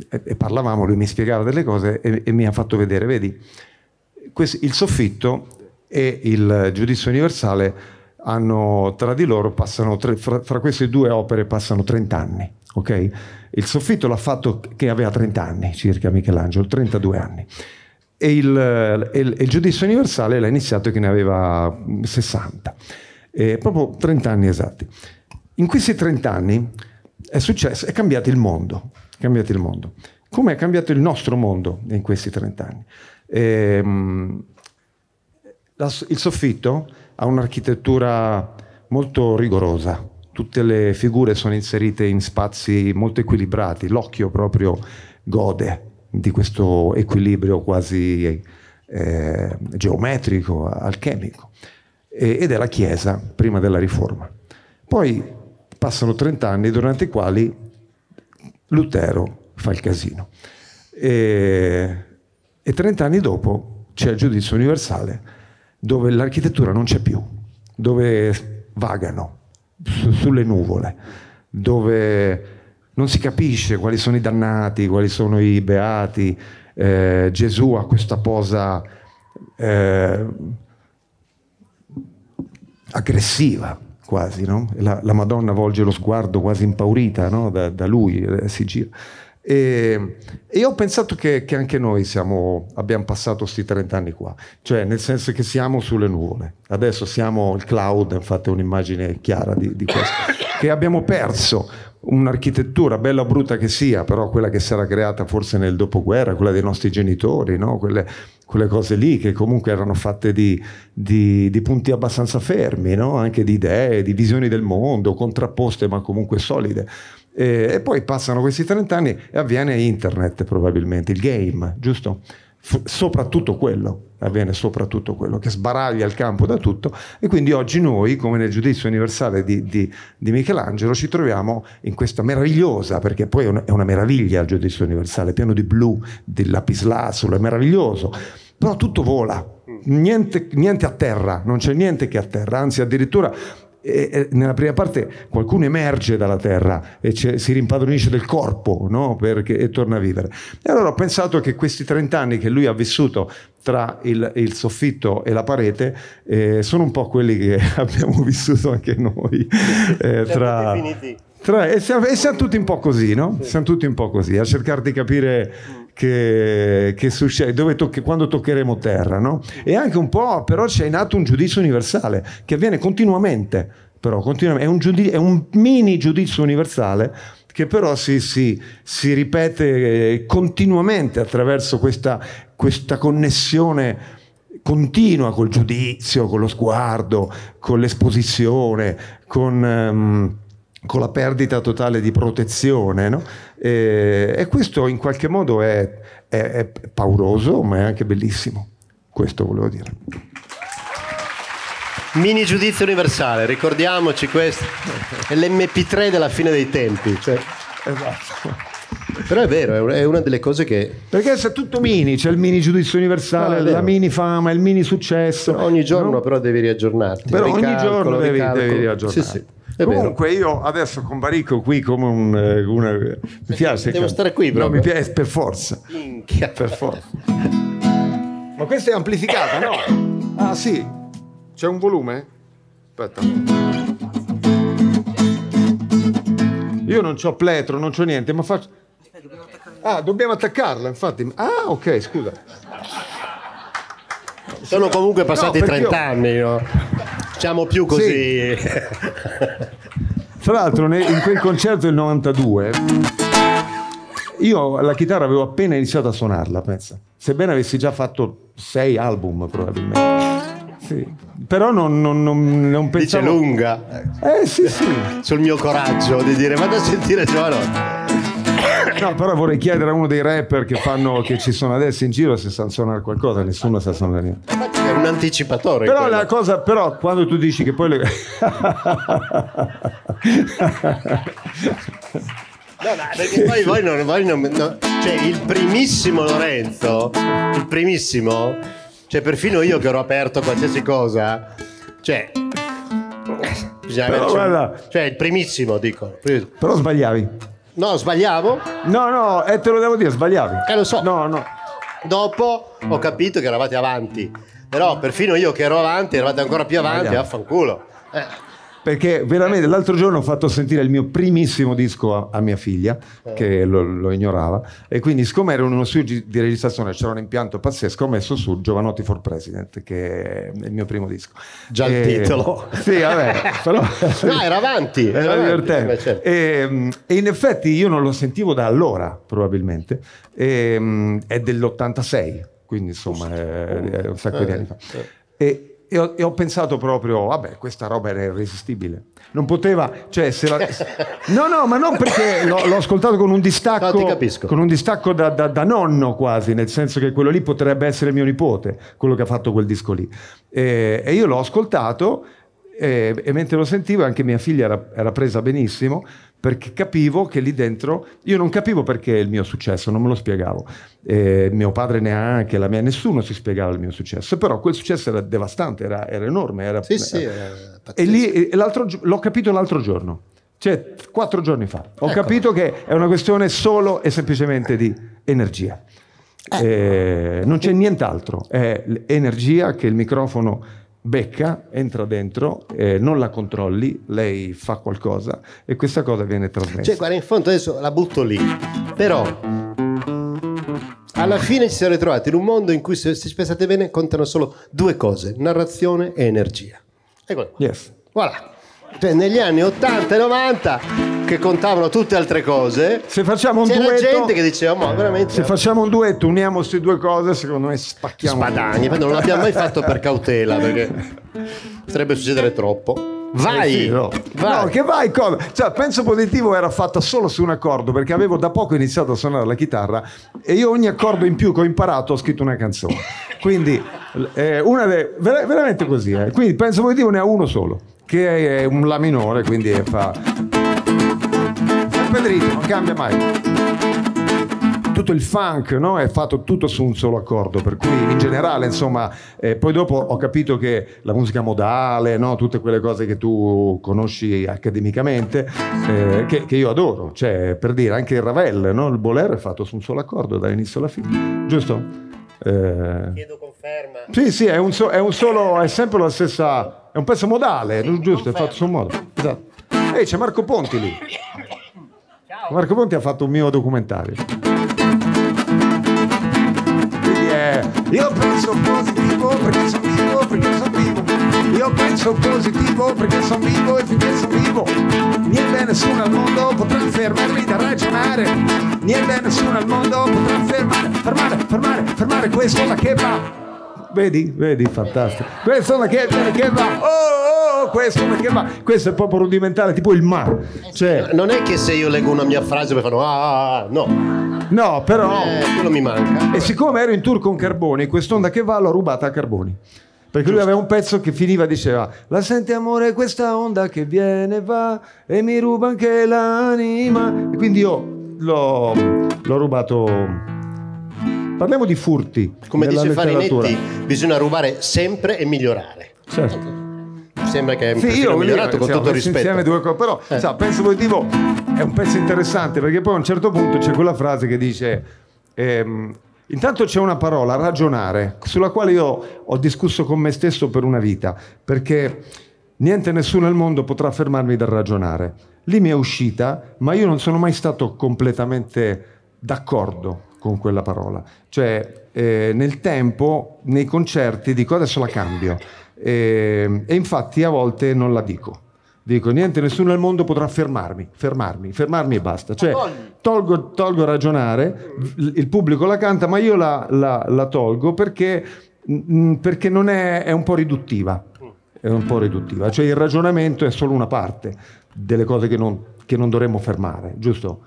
e, e parlavamo, lui mi spiegava delle cose e, e mi ha fatto vedere, vedi, questo, il soffitto e il giudizio universale hanno, tra di loro passano, tre, fra, fra, queste due opere passano 30 anni, ok? Il soffitto l'ha fatto che aveva 30 anni circa Michelangelo, 32 anni. E il, il, il giudizio universale l'ha iniziato che ne aveva 60, eh, proprio 30 anni esatti. In questi 30 anni è, successo, è cambiato il mondo, cambiati il mondo. Come è cambiato il nostro mondo in questi 30 anni? Ehm, la, il soffitto ha un'architettura molto rigorosa, tutte le figure sono inserite in spazi molto equilibrati, l'occhio proprio gode di questo equilibrio quasi eh, geometrico, alchemico, e, ed è la Chiesa prima della Riforma. Poi passano 30 anni durante i quali Lutero fa il casino. E, e 30 anni dopo c'è il giudizio universale dove l'architettura non c'è più, dove vagano su, sulle nuvole, dove non si capisce quali sono i dannati, quali sono i beati. Eh, Gesù ha questa posa eh, aggressiva quasi, no? la, la, Madonna volge lo sguardo quasi impaurita no? da, da, lui, eh, si gira. E, e, io ho pensato che, che anche noi siamo, abbiamo passato questi 30 anni qua, cioè nel senso che siamo sulle nuvole, adesso siamo il cloud, infatti è un'immagine chiara di, di questo, che abbiamo perso un'architettura, bella o brutta che sia, però quella che sarà creata forse nel dopoguerra, quella dei nostri genitori, no? quelle, quelle, cose lì che comunque erano fatte di, di, di punti abbastanza fermi, no? anche di idee, di visioni del mondo, contrapposte ma comunque solide. E, eh, e poi passano questi 30 anni e avviene internet probabilmente, il game, giusto? soprattutto quello, va bene, soprattutto quello, che sbaraglia il campo da tutto e quindi oggi noi, come nel giudizio universale di, di, di Michelangelo, ci troviamo in questa meravigliosa, perché poi è una, è una meraviglia il giudizio universale, pieno di blu, di lapislazzolo, è meraviglioso, però tutto vola, mm. niente, niente a terra, non c'è niente che a terra, anzi addirittura e nella prima parte qualcuno emerge dalla terra e si rimpadronisce del corpo no? Perché, e torna a vivere. E allora ho pensato che questi 30 anni che lui ha vissuto tra il, il soffitto e la parete eh, sono un po' quelli che abbiamo vissuto anche noi. Eh, tra... Tre, e, siamo, e siamo, tutti un po' così, no? Sì. Siamo tutti un po' così, a cercare di capire che, che succede, tocche, quando toccheremo terra, no? E anche un po', però c'è nato un giudizio universale che avviene continuamente, però continuamente, è un, giudizio, è un mini giudizio universale che però si, si, si ripete eh, continuamente attraverso questa, questa connessione continua col giudizio, con lo sguardo, con l'esposizione, con... Um, con la perdita totale di protezione. No? E, e, questo in qualche modo è, è, è pauroso, ma è anche bellissimo. Questo volevo dire. Mini giudizio universale, ricordiamoci questo, è l'MP3 della fine dei tempi. Cioè. Esatto. Però è vero, è una delle cose che... Perché è tutto mini, c'è il mini giudizio universale, no, ah, la mini fama, il mini successo. Ogni giorno no? però devi riaggiornarti. Però ogni giorno devi, devi riaggiornarti. Sì, sì. È Comunque vero. io adesso comparico qui come un... Eh, una, mi piace. Devo stare qui però. No, mi piace per forza. Minchia. Per forza. Ma questa è amplificata, no? Ah sì. C'è un volume? Aspetta. Io non ho pletro, non ho niente, ma faccio... Ah, dobbiamo attaccarla, infatti. Ah, ok, scusa. Sono comunque passati no, 30 io... anni, no? Siamo più così. Sì. Tra l'altro, in quel concerto del 92, io la chitarra avevo appena iniziato a suonarla, pensa. Sebbene avessi già fatto sei album, probabilmente. Sì. Però non, non, non, non pensavo... Dice lunga. Eh sì, sì. Sul mio coraggio di dire, vado a sentire Giovanotti. No, però vorrei chiedere a uno dei rapper che, fanno, che ci sono adesso in giro se sa suonare qualcosa, nessuno sa suonare niente. È un anticipatore. Però quello. la cosa, però, quando tu dici che poi le... No, no, perché poi voi non, voi non no, cioè il primissimo Lorenzo, il primissimo, cioè perfino io che ero aperto a qualsiasi cosa, cioè bisogna però, averci, guarda, cioè il primissimo dico. Però sbagliavi. No, sbagliavo? No, no, e eh, te lo devo dire, sbagliavi. Eh, lo so. No, no. Dopo ho capito che eravate avanti. Però perfino io che ero avanti, eravate ancora più avanti, vaffanculo. Eh perché veramente ecco. l'altro giorno ho fatto sentire il mio primissimo disco a, a mia figlia, eh. che lo, lo, ignorava, e quindi siccome era uno studio di registrazione, c'era un impianto pazzesco, ho messo su Giovanotti for President, che è il mio primo disco. Già e... il titolo. Sì, vabbè. però... no, era avanti. Era, era avanti certo. e, ehm, e, in effetti io non lo sentivo da allora, probabilmente, e, ehm, è dell'86, quindi insomma è, eh, è, un sacco eh, di anni fa. Eh. E, e ho, e ho, pensato proprio, vabbè, questa roba era irresistibile. Non poteva, cioè, se la... No, no, ma non perché l'ho, l'ho ascoltato con un distacco, no, con un distacco da, da, da, nonno quasi, nel senso che quello lì potrebbe essere mio nipote, quello che ha fatto quel disco lì. E, e io l'ho ascoltato e, e, mentre lo sentivo anche mia figlia era, era, presa benissimo perché capivo che lì dentro io non capivo perché il mio successo, non me lo spiegavo. Eh, mio padre neanche, la mia, nessuno si spiegava il mio successo, però quel successo era devastante, era, era enorme. Era, sì, sì, e lì e l'ho capito l'altro giorno, cioè quattro giorni fa. Ho ecco. capito che è una questione solo e semplicemente di energia. Eh. Eh, non c'è nient'altro, è l'energia che il microfono becca, entra dentro, eh, non la controlli, lei fa qualcosa e questa cosa viene trasmessa. Cioè, guarda, in fondo adesso la butto lì, però alla fine ci siamo ritrovati in un mondo in cui, se ci pensate bene, contano solo due cose, narrazione e energia. Ecco. Yes. Voilà. Cioè, negli anni 80 e 90 che contavano tutte altre cose. Se facciamo un c'era duetto, gente che diceva, ma veramente. Se eh. facciamo un duetto, uniamo queste due cose, secondo me spacchiamo. Spadagni, non l'abbiamo mai fatto per cautela, perché potrebbe succedere troppo. Vai, eh sì, no. vai. No, che vai come? Cioè, Penso Positivo era fatta solo su un accordo perché avevo da poco iniziato a suonare la chitarra e io ogni accordo in più che ho imparato ho scritto una canzone. Quindi, eh, una de- ver- veramente così. Eh. Quindi Penso Positivo ne ha uno solo che è un La minore, quindi fa... Sempre il ritmo, non cambia mai tutto il funk no? è fatto tutto su un solo accordo, per cui in generale, insomma, eh, poi dopo ho capito che la musica modale, no? tutte quelle cose che tu conosci accademicamente, eh, che, che, io adoro, cioè per dire anche il Ravel, no? il bolero è fatto su un solo accordo dall'inizio alla fine, giusto? Eh... Chiedo conferma. Sì, sì, è, un so- è, un solo, è sempre la stessa è un pezzo modale, sì, giusto, è fatto su modo. Esatto. Ehi, c'è Marco Ponti lì. Ciao. Marco Ponti ha fatto un mio documentario. Yeah. Io penso positivo perché sono vivo, perché sono vivo. Io penso positivo perché sono vivo e finché sono vivo. Niente nessuno al mondo potrà fermarmi da ragionare. Niente nessuno al mondo potrà fermare, fermare, fermare, fermare questo da che va. Vedi, vedi, fantastico. Questo non è che, che va. Oh, oh, oh questo non è che va. Questo è proprio rudimentale, tipo il ma. Cioè, eh, non è che se io leggo una mia frase mi fanno ah, ah, ah no. No, però. Eh, quello mi manca. E siccome ero in tour con Carboni, quest'onda che va l'ho rubata a Carboni. Perché Giusto. lui aveva un pezzo che finiva, diceva: La senti amore questa onda che viene e va e mi ruba anche l'anima. E quindi io l'ho, l'ho rubato Parliamo di furti. Come dice letteratura. Farinetti, bisogna rubare sempre e migliorare. Certo. Sembra che sì, io migliorato io, con tutto rispetto. Due cose, però eh. sa, penso positivo è un pezzo interessante perché poi a un certo punto c'è quella frase che dice ehm, Intanto c'è una parola, ragionare, sulla quale io ho discusso con me stesso per una vita, perché niente nessuno al mondo potrà fermarmi dal ragionare. Lì mi è uscita, ma io non sono mai stato completamente d'accordo con quella parola. Cioè, eh, nel tempo, nei concerti, dico adesso la cambio. Eh, e infatti a volte non la dico. Dico, niente, nessuno al mondo potrà fermarmi, fermarmi, fermarmi e basta. Cioè, tolgo, tolgo a ragionare, il pubblico la canta, ma io la, la, la tolgo perché, perché non è, è un po' riduttiva. È un po' riduttiva. Cioè, il ragionamento è solo una parte delle cose che non, che non dovremmo fermare, giusto?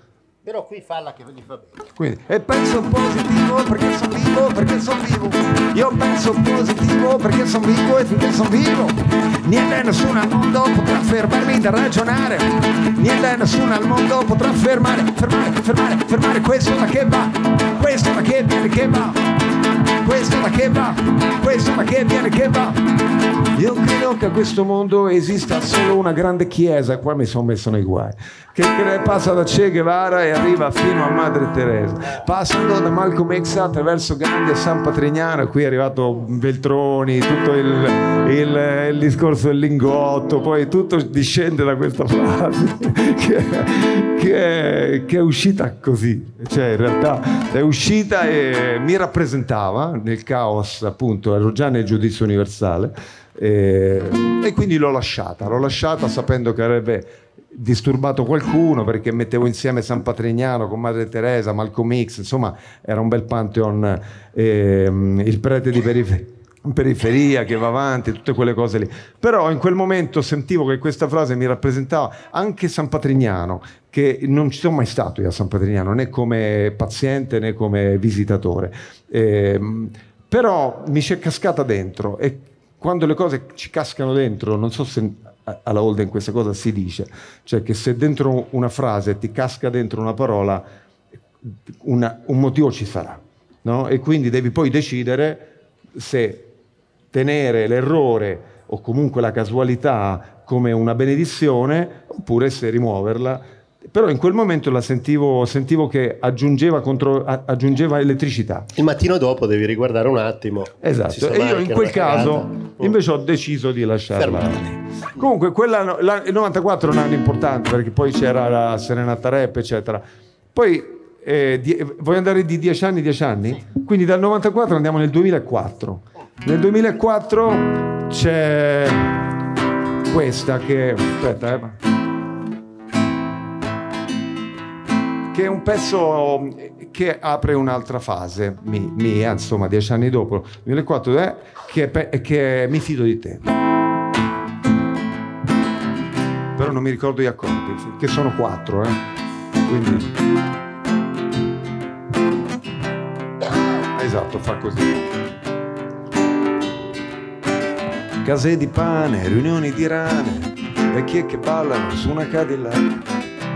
Però qui falla che gli fa bene. Quindi, e penso positivo perché sono vivo, perché sono vivo. Io penso positivo perché sono vivo e finché sono vivo. Niente nessuno al mondo potrà fermarmi da ragionare. Niente nessuno al mondo potrà fermare, fermare, fermare, fermare. questo è la che va, questo è la che viene che va questo ma che va, questo ma che viene che va. Io credo che a questo mondo esista solo una grande chiesa, qua mi sono messo nei guai, che passa da Che Guevara e arriva fino a Madre Teresa, passando da Malcolm X attraverso Gandhi e San Patrignano, qui è arrivato Veltroni, tutto il, il, il discorso del lingotto, poi tutto discende da questa frase che è, che è uscita così, cioè in realtà è uscita e mi rappresentava nel caos, appunto, ero già nel giudizio universale e, eh, e quindi l'ho lasciata, l'ho lasciata sapendo che avrebbe disturbato qualcuno perché mettevo insieme San Patrignano con Madre Teresa, Malcolm X, insomma era un bel pantheon, ehm, il prete di periferia periferia che va avanti, tutte quelle cose lì. Però in quel momento sentivo che questa frase mi rappresentava anche San Patrignano, che non ci sono mai stato io a San Patrignano, né come paziente né come visitatore. Eh, però mi ci è cascata dentro e quando le cose ci cascano dentro, non so se alla Holden questa cosa si dice, cioè che se dentro una frase ti casca dentro una parola, una, un motivo ci sarà. No? E quindi devi poi decidere se tenere l'errore o comunque la casualità come una benedizione oppure se rimuoverla. Però in quel momento la sentivo, sentivo che aggiungeva, contro, aggiungeva, elettricità. Il mattino dopo devi riguardare un attimo. Esatto, e io in quel caso oh. invece ho deciso di lasciarla. Fermate. Comunque quella, la, il 94 è un anno importante perché poi c'era la Serenata Rap, eccetera. Poi eh, die, voglio andare di 10 anni, 10 anni? Quindi dal 94 andiamo nel 2004 nel 2004 c'è questa che... Aspetta, eh. Che è un pezzo eh, che apre un'altra fase mia, eh, insomma, dieci anni dopo, 2004, eh, che, che mi fido di te. Però non mi ricordo gli accordi, che sono quattro, eh. Quindi... Esatto, fa così. case di pane, riunioni di rane, vecchie che ballano su una Cadillac,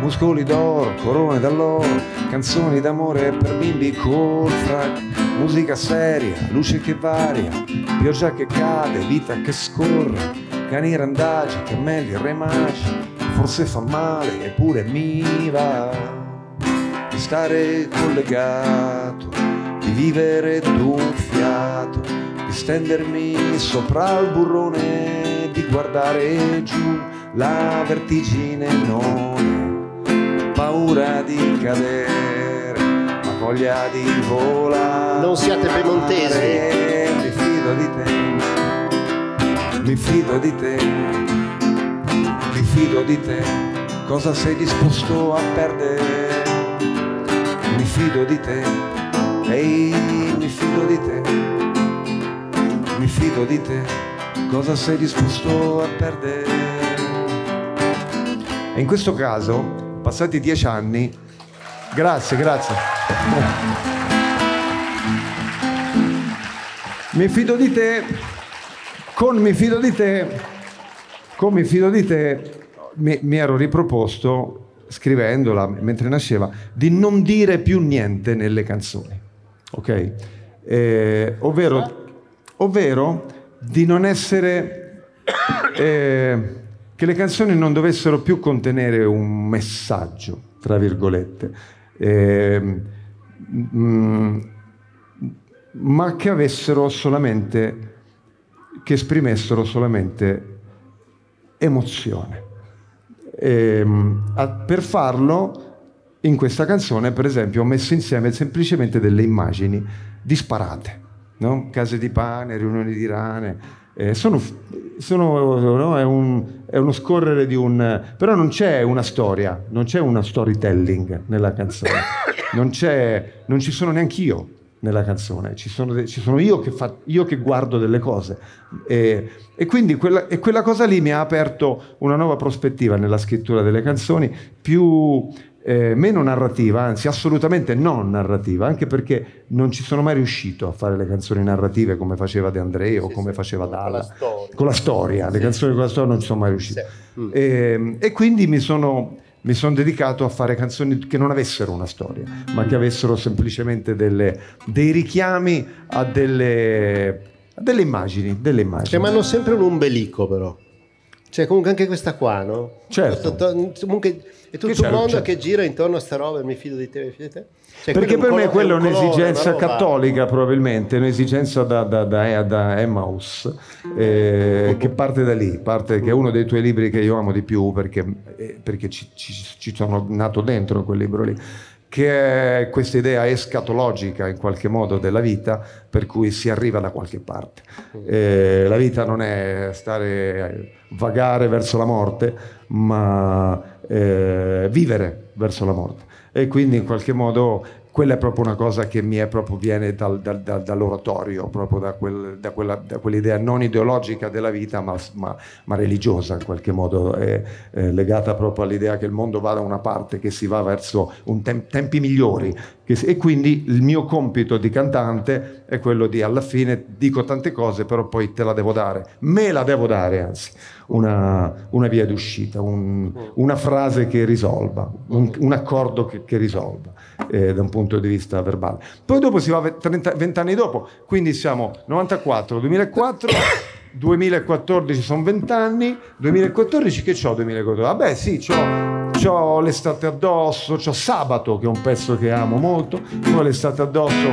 muscoli d'oro, corone d'alloro, canzoni d'amore per bimbi col frac, musica seria, luce che varia, pioggia che cade, vita che scorre, cani randagi, cammelli, re magi, forse fa male eppure mi va di stare collegato, di vivere d'un fiato stendermi sopra il burrone, di guardare giù la vertigine non è paura di cadere, ma voglia di volare. Non siate premontesi. Mi fido di te, mi fido di te, mi fido di te, cosa sei disposto a perdere? Mi fido di te, ehi, mi fido di te mi fido di te, cosa sei disposto a perdere? E in questo caso, passati dieci anni, grazie, grazie. Mi fido di te, con mi fido di te, con mi fido di te, mi, mi ero riproposto scrivendola mentre nasceva, di non dire più niente nelle canzoni. Ok? Eh, ovvero ovvero di non essere... Eh, che le canzoni non dovessero più contenere un messaggio, tra virgolette, eh, mh, mm, ma che avessero solamente, che esprimessero solamente emozione. E, ehm, a, per farlo, in questa canzone, per esempio, ho messo insieme semplicemente delle immagini disparate no? case di pane, riunioni di rane. Eh, sono, sono, no? è, un, è, uno scorrere di un... però non c'è una storia, non c'è uno storytelling nella canzone, non, non ci sono neanche io nella canzone, ci sono, ci sono io, che fa, io, che guardo delle cose e, e quindi quella, e quella, cosa lì mi ha aperto una nuova prospettiva nella scrittura delle canzoni, più, eh, meno narrativa, anzi assolutamente non narrativa, anche perché non ci sono mai riuscito a fare le canzoni narrative come faceva De Andrei o sì, come sì, faceva con Dalla, la con la storia, le sì. canzoni con la storia non ci sono mai riuscito. Mm. E, ehm, e, quindi mi sono, mi sono, dedicato a fare canzoni che non avessero una storia, ma che avessero semplicemente delle, dei richiami a delle, a delle immagini, delle immagini. Che mi hanno sempre un ombelico però. Cioè, comunque anche questa qua, no? Certo. Questo, mm, comunque è tutto che un mondo certo. che gira intorno a sta roba e mi fido di te, mi fido di te. Cioè, Perché per me quella è un'esigenza colore, cattolica probabilmente, un'esigenza da, da, da, eh, da Emmaus, eh, che parte da lì, parte, che è uno dei tuoi libri che io amo di più perché, eh, perché ci, ci, ci sono nato dentro quel libro lì che è questa idea escatologica in qualche modo della vita per cui si arriva da qualche parte. E eh, la vita non è stare vagare verso la morte, ma eh, vivere verso la morte. E quindi in qualche modo quella è proprio una cosa che mi è proprio viene dal, dal, dal, dall'oratorio, proprio da, quel, da, quella, da, quell'idea non ideologica della vita, ma, ma, ma religiosa in qualche modo, è, è legata proprio all'idea che il mondo va da una parte, che si va verso tem- tempi migliori. Si- e quindi il mio compito di cantante è quello di alla fine dico tante cose, però poi te la devo dare, me la devo dare anzi, una, una via d'uscita, un, una frase che risolva, un, un accordo che, che risolva eh, da un punto di vista verbale. Poi dopo si va 30, 20 anni dopo, quindi siamo 94, 2004, 2014 sono 20 anni, 2014 che c'ho 2014? Vabbè ah, sì, c'ho ho l'estate addosso, ho Sabato che è un pezzo che amo molto, poi l'estate addosso,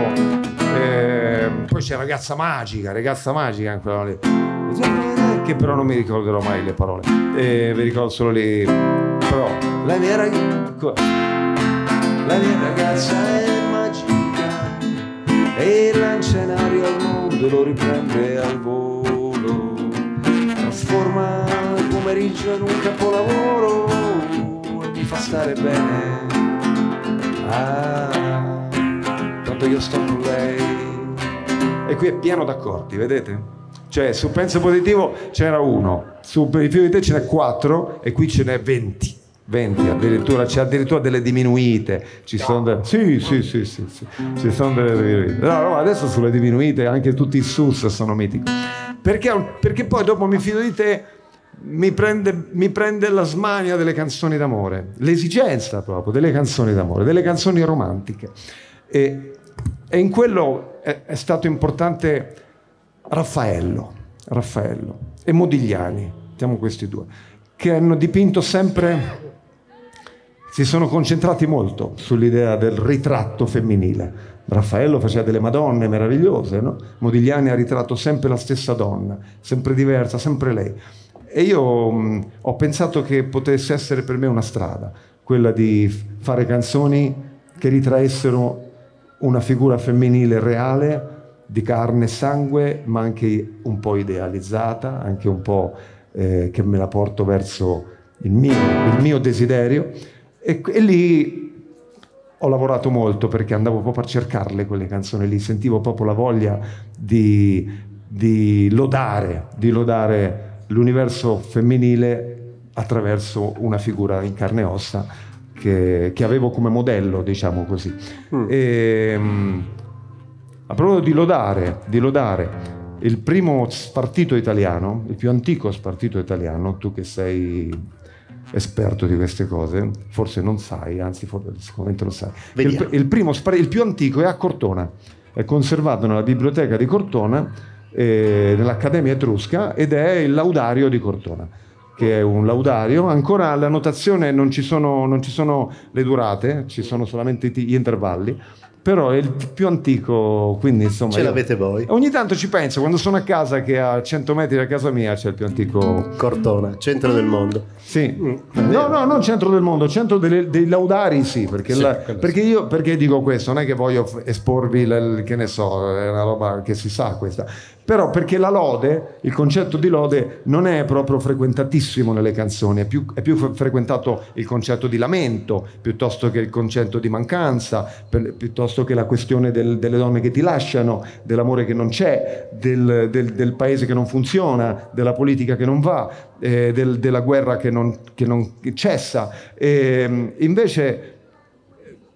eh, poi c'è Ragazza Magica, Ragazza Magica ancora lì, eh, che però non mi ricorderò mai le parole, eh, vi ricordo solo lì, però la mia ragazza la mia ragazza è magica e lancia in aria il mondo, lo riprende al volo, trasforma il pomeriggio in un capolavoro e mi fa stare bene. Ah, tanto io sto con lei. E qui è pieno d'accordi, vedete? Cioè, su penso positivo c'era uno, su per i più di te ce n'è quattro e qui ce n'è venti. 20 addirittura, c'è addirittura delle diminuite, ci sono delle... Sì, sì, sì, sì, sì, ci sono delle diminuite. No, no, adesso sulle diminuite anche tutti i sus sono mitici. Perché, perché poi dopo mi fido di te, mi prende, mi prende la smania delle canzoni d'amore, l'esigenza proprio delle canzoni d'amore, delle canzoni romantiche. E, e in quello è, è stato importante Raffaello, Raffaello e Modigliani, siamo questi due, che hanno dipinto sempre si sono concentrati molto sull'idea del ritratto femminile. Raffaello faceva delle madonne meravigliose, no? Modigliani ha ritratto sempre la stessa donna, sempre diversa, sempre lei. E io mh, mm, ho pensato che potesse essere per me una strada, quella di fare canzoni che ritraessero una figura femminile reale, di carne e sangue, ma anche un po' idealizzata, anche un po' eh, che me la porto verso il mio, il mio desiderio. E, e lì ho lavorato molto perché andavo proprio a cercarle quelle canzoni lì, sentivo proprio la voglia di, di lodare, di lodare l'universo femminile attraverso una figura in carne e ossa che, che avevo come modello, diciamo così. Mm. E, ehm, a proposito di lodare, di lodare, il primo spartito italiano, il più antico spartito italiano, tu che sei esperto di queste cose, forse non sai, anzi sicuramente lo sai. Il, il, primo, il più antico è a Cortona, è conservato nella biblioteca di Cortona, eh, nell'Accademia Etrusca, ed è il laudario di Cortona che è un laudario, ancora la notazione non ci sono, non ci sono le durate, ci sono solamente gli intervalli, però è il più antico, quindi insomma... Ce l'avete voi. Ogni tanto ci penso, quando sono a casa che a 100 metri da casa mia c'è il più antico... Cortona, centro del mondo. Sì. Mm, no, no, non centro del mondo, centro delle, dei laudari sì, perché, sì, la, perché sì. io perché dico questo, non è che voglio esporvi, il, che ne so, è una roba che si sa questa, però perché la lode, il concetto di lode non è proprio frequentatissimo nelle canzoni, è più, è più frequentato il concetto di lamento, piuttosto che il concetto di mancanza, per, piuttosto che la questione del, delle donne che ti lasciano, dell'amore che non c'è, del, del, del, paese che non funziona, della politica che non va, eh, della guerra che non, che non che cessa. E, ehm, invece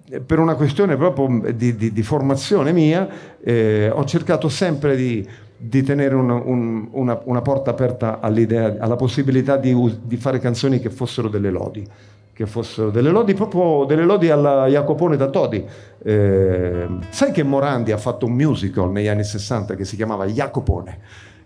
eh, per una questione proprio di, di, di formazione mia, eh, ho cercato sempre di di tenere una, un, una, una porta aperta all'idea, alla possibilità di, di, fare canzoni che fossero delle lodi, che fossero delle lodi proprio delle lodi alla Jacopone da Todi. Eh, sai che Morandi ha fatto un musical negli anni 60 che si chiamava Jacopone,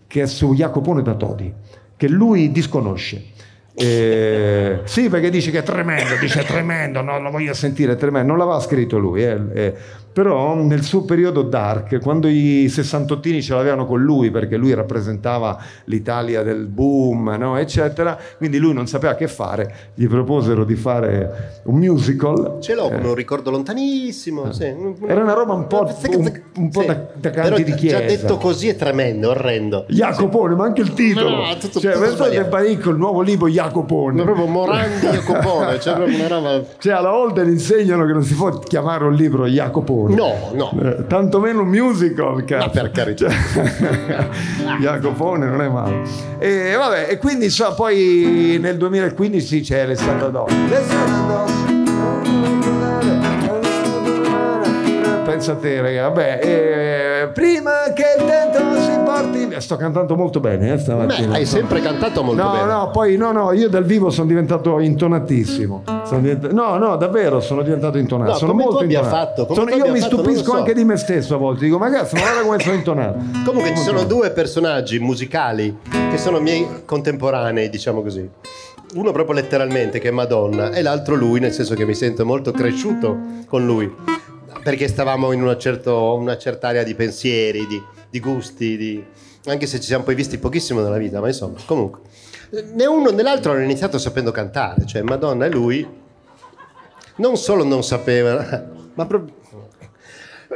che è su Jacopone da Todi, che lui disconosce. Eh, sì, perché dice che è tremendo, dice è tremendo, no, lo voglio sentire, è tremendo. Non l'aveva scritto lui. Eh, eh però nel suo periodo dark, quando i sessantottini ce l'avevano con lui perché lui rappresentava l'Italia del boom, no? eccetera, quindi lui non sapeva che fare, gli proposero di fare un musical. Ce l'ho, eh. lo ricordo lontanissimo. Eh. Sì. Era una roba un po', eh, un, un po sì. da, da canti di chiesa. Già detto così è tremendo, orrendo. Jacopone, ma anche il titolo. No, no, tutto, cioè, tutto pensate il nuovo libro Jacopone. Ma proprio Morandi Jacopone. Cioè, proprio una roba... cioè alla Holden insegnano che non si può chiamare un libro Jacopone lavoro. No, no. Eh, tantomeno un musical, cazzo. Ma per carità. Cioè, Jacopone non è male. E vabbè, e quindi so, poi nel 2015 c'è Alessandro Dos. Alessandro Dos. Pensa a te, raga. Vabbè, eh, prima che il tempo Martini. Eh, sto cantando molto bene eh, stamattina. Beh, hai sempre cantato molto no, bene. No, no, poi no, no, io dal vivo sono diventato intonatissimo. Sono diventato, no, no, davvero sono diventato intonato. No, sono molto intonato. Fatto, sono, io mi stupisco so. anche di me stesso a volte. Dico, ma cazzo, ma guarda come sono intonato. Comunque ci sono due personaggi musicali che sono miei contemporanei, diciamo così uno proprio letteralmente che è Madonna e l'altro lui, nel senso che mi sento molto cresciuto con lui, perché stavamo in una, certo, una certa area di pensieri, di di gusti, di... anche se ci siamo poi visti pochissimo nella vita, ma insomma, comunque. Né uno né l'altro hanno iniziato sapendo cantare, cioè Madonna e lui non solo non sapevano, ma proprio...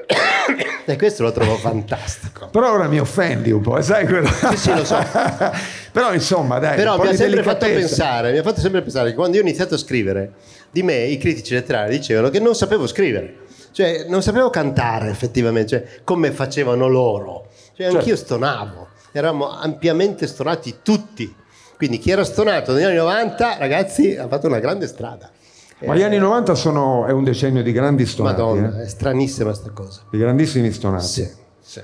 E questo lo trovo fantastico. Però ora mi offendi un po', eh, sai quello? Sì, sì, lo so. Però insomma, dai. Però mi ha sempre fatto pensare, mi ha fatto sempre pensare che quando io ho iniziato a scrivere, di me i critici letterari dicevano che non sapevo scrivere. Cioè, non sapevo cantare effettivamente, cioè, come facevano loro. Cioè, certo. anch'io stonavo, eravamo ampiamente stonati tutti. Quindi chi era stonato negli anni 90, ragazzi, ha fatto una grande strada. Ma gli anni 90 eh, sono, è un decennio di grandi stonati. Madonna, eh? è stranissima questa cosa. Di grandissimi stonati. Sì, sì.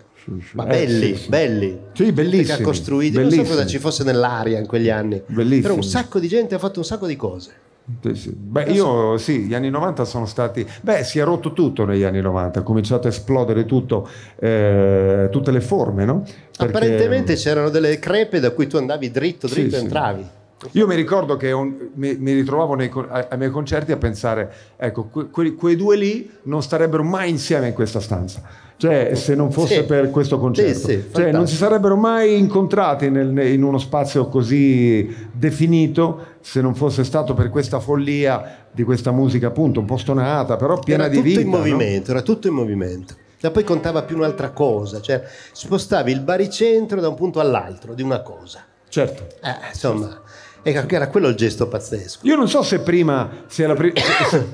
Ma eh, belli, sì, sì. belli. Sì, bellissimi. Perché ha costruito, bellissimi. non so cosa ci fosse nell'aria in quegli anni. Bellissimi. Però un sacco di gente ha fatto un sacco di cose. Beh, io sì, gli anni 90 sono stati... Beh, si è rotto tutto negli anni 90, ha cominciato a esplodere tutto, eh, tutte le forme, no? Perché... Apparentemente c'erano delle crepe da cui tu andavi dritto, dritto sì, e entravi. Io mi ricordo che un, mi, mi, ritrovavo nei, ai, ai, miei concerti a pensare, ecco, que, que, quei due lì non starebbero mai insieme in questa stanza cioè, certo. se non fosse sì. per questo concerto, sì, cioè, non si sarebbero mai incontrati nel, in uno spazio così definito se non fosse stato per questa follia di questa musica, appunto, un po' stonata, però piena era di vita. Era tutto in movimento, no? era tutto in movimento. Da poi contava più un'altra cosa, cioè spostavi il baricentro da un punto all'altro di una cosa. Certo. Eh, insomma, era quello il gesto pazzesco. Io non so se prima, se era, pri-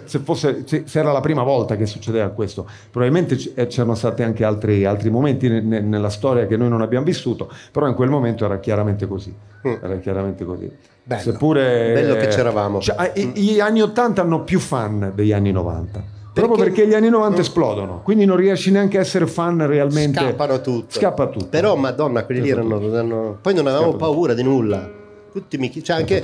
se fosse, se era la prima volta che succedeva questo, probabilmente eh, c'erano stati anche altri, altri momenti ne- nella storia che noi non abbiamo vissuto, però in quel momento era chiaramente così. Mm. Era chiaramente così. Bello, Seppure, bello che c'eravamo. Cioè, ah, mm. Gli anni 80 hanno più fan degli anni 90. Proprio perché, gli anni 90 no. Mm. esplodono, quindi non riesci neanche a essere fan realmente. Scappano tutto. Scappa tutto. Però, madonna, quelli Scappa lì erano, erano, Poi non avevamo Scappa paura tutto. di nulla tutti mi c'è cioè, anche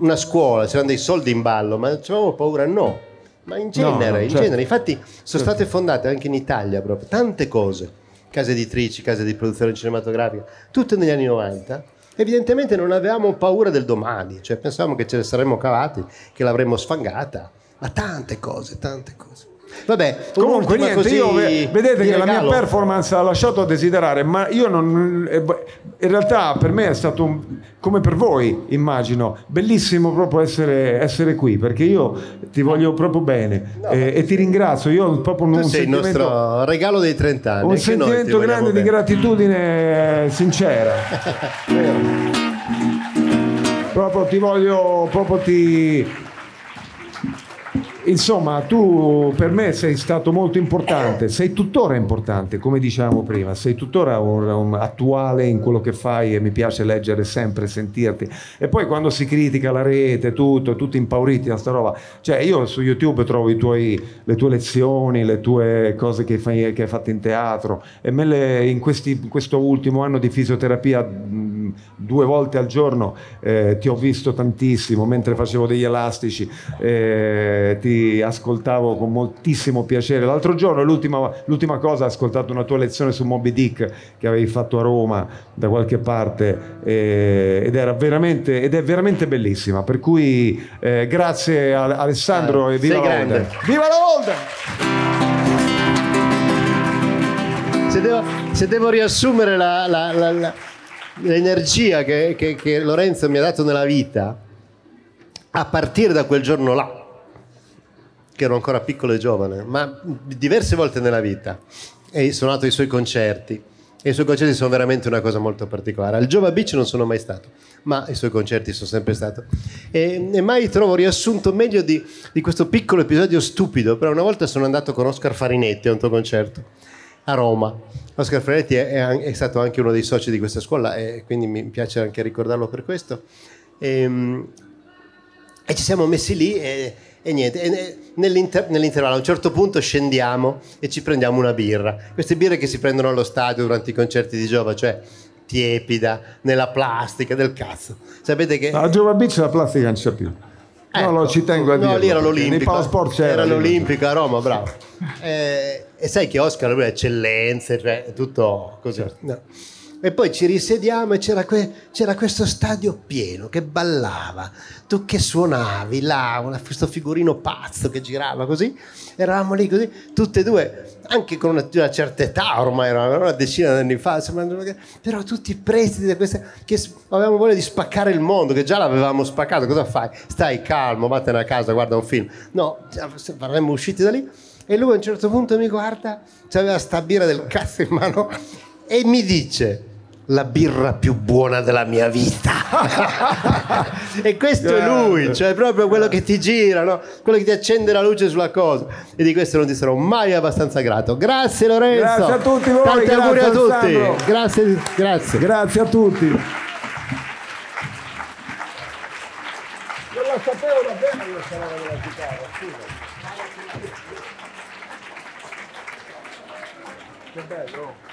una scuola, c'erano dei soldi in ballo, ma avevamo paura no. Ma in genere, no, no, in certo. genere, infatti sono certo. state fondate anche in Italia proprio tante cose, case editrici, case di produzione cinematografica, tutte negli anni 90. Evidentemente non avevamo paura del domani, cioè pensavamo che ce ne saremmo cavati, che l'avremmo sfangata, ma tante cose, tante cose. Vabbè, comunque niente, così io vedete che regalo. la mia performance ha lasciato a desiderare, ma io non eh, in realtà per me è stato un, come per voi, immagino, bellissimo proprio essere, essere qui perché io ti voglio proprio bene no, e, eh, e, ti ringrazio. Io ho proprio un sei il nostro regalo dei 30 anni. Un sentimento grande di gratitudine sincera. proprio ti voglio, proprio ti Insomma, tu per me sei stato molto importante, sei tuttora importante, come dicevamo prima, sei tuttora un, un attuale in quello che fai e mi piace leggere sempre, sentirti. E poi quando si critica la rete, tutto, tutti impauriti da sta roba, cioè io su YouTube trovo tuoi, le tue lezioni, le tue cose che, fai, che hai fatto in teatro e me le, in, questi, in questo ultimo anno di fisioterapia due volte al giorno eh, ti ho visto tantissimo mentre facevo degli elastici, eh, ti ascoltavo con moltissimo piacere. L'altro giorno, l'ultima, l'ultima, cosa, ho ascoltato una tua lezione su Moby Dick che avevi fatto a Roma da qualche parte eh, ed, era veramente, ed è veramente bellissima. Per cui eh, grazie a Alessandro ah, e viva la Holden! Viva la Holden! Se devo, se devo, riassumere la, la, la, l'energia che, che, che Lorenzo mi ha dato nella vita, a partire da quel giorno là, che ero ancora piccolo e giovane, ma diverse volte nella vita, e sono andato ai suoi concerti. E i suoi concerti sono veramente una cosa molto particolare. Al Giova Beach non sono mai stato, ma i suoi concerti sono sempre stato. E, e mai trovo riassunto meglio di, di, questo piccolo episodio stupido. Però una volta sono andato con Oscar Farinetti a un tuo concerto a Roma. Oscar Frenetti è, è, stato anche uno dei soci di questa scuola e quindi mi piace anche ricordarlo per questo. E, ehm, e ci siamo messi lì e, e niente, e nell'inter- nell'intervallo a un certo punto scendiamo e ci prendiamo una birra. Queste birre che si prendono allo stadio durante i concerti di Giova, cioè tiepida, nella plastica, del cazzo. Sapete che... a Giova Beach la plastica non c'è più. Ecco, no, lo, ci tengo a dire. No, lì era l'Olimpico. Era l'Olimpico a Roma, bravo. Eh, e sai che Oscar lui è eccellenza, cioè tutto così. Certo. No. E poi ci risediamo e c'era, que- c'era, questo stadio pieno che ballava, tu che suonavi là, una, questo figurino pazzo che girava così, eravamo lì così, tutte e due, anche con una, una certa età ormai, eravamo una decina di anni fa, insomma, però tutti presi da questa, che avevamo voglia di spaccare il mondo, che già l'avevamo spaccato, cosa fai? Stai calmo, vattene a casa, guarda un film. No, saremmo usciti da lì e lui a un certo punto mi guarda, aveva sta birra del cazzo in mano e mi dice la birra più buona della mia vita. e questo è lui, cioè proprio quello che ti gira, no? quello che ti accende la luce sulla cosa. E di questo non ti sarò mai abbastanza grato. Grazie Lorenzo. Grazie a tutti voi. Tanti auguri a tutti. Grazie, grazie. Grazie a tutti. Non la sapevo davvero io sarà della chitarra. Get that, go.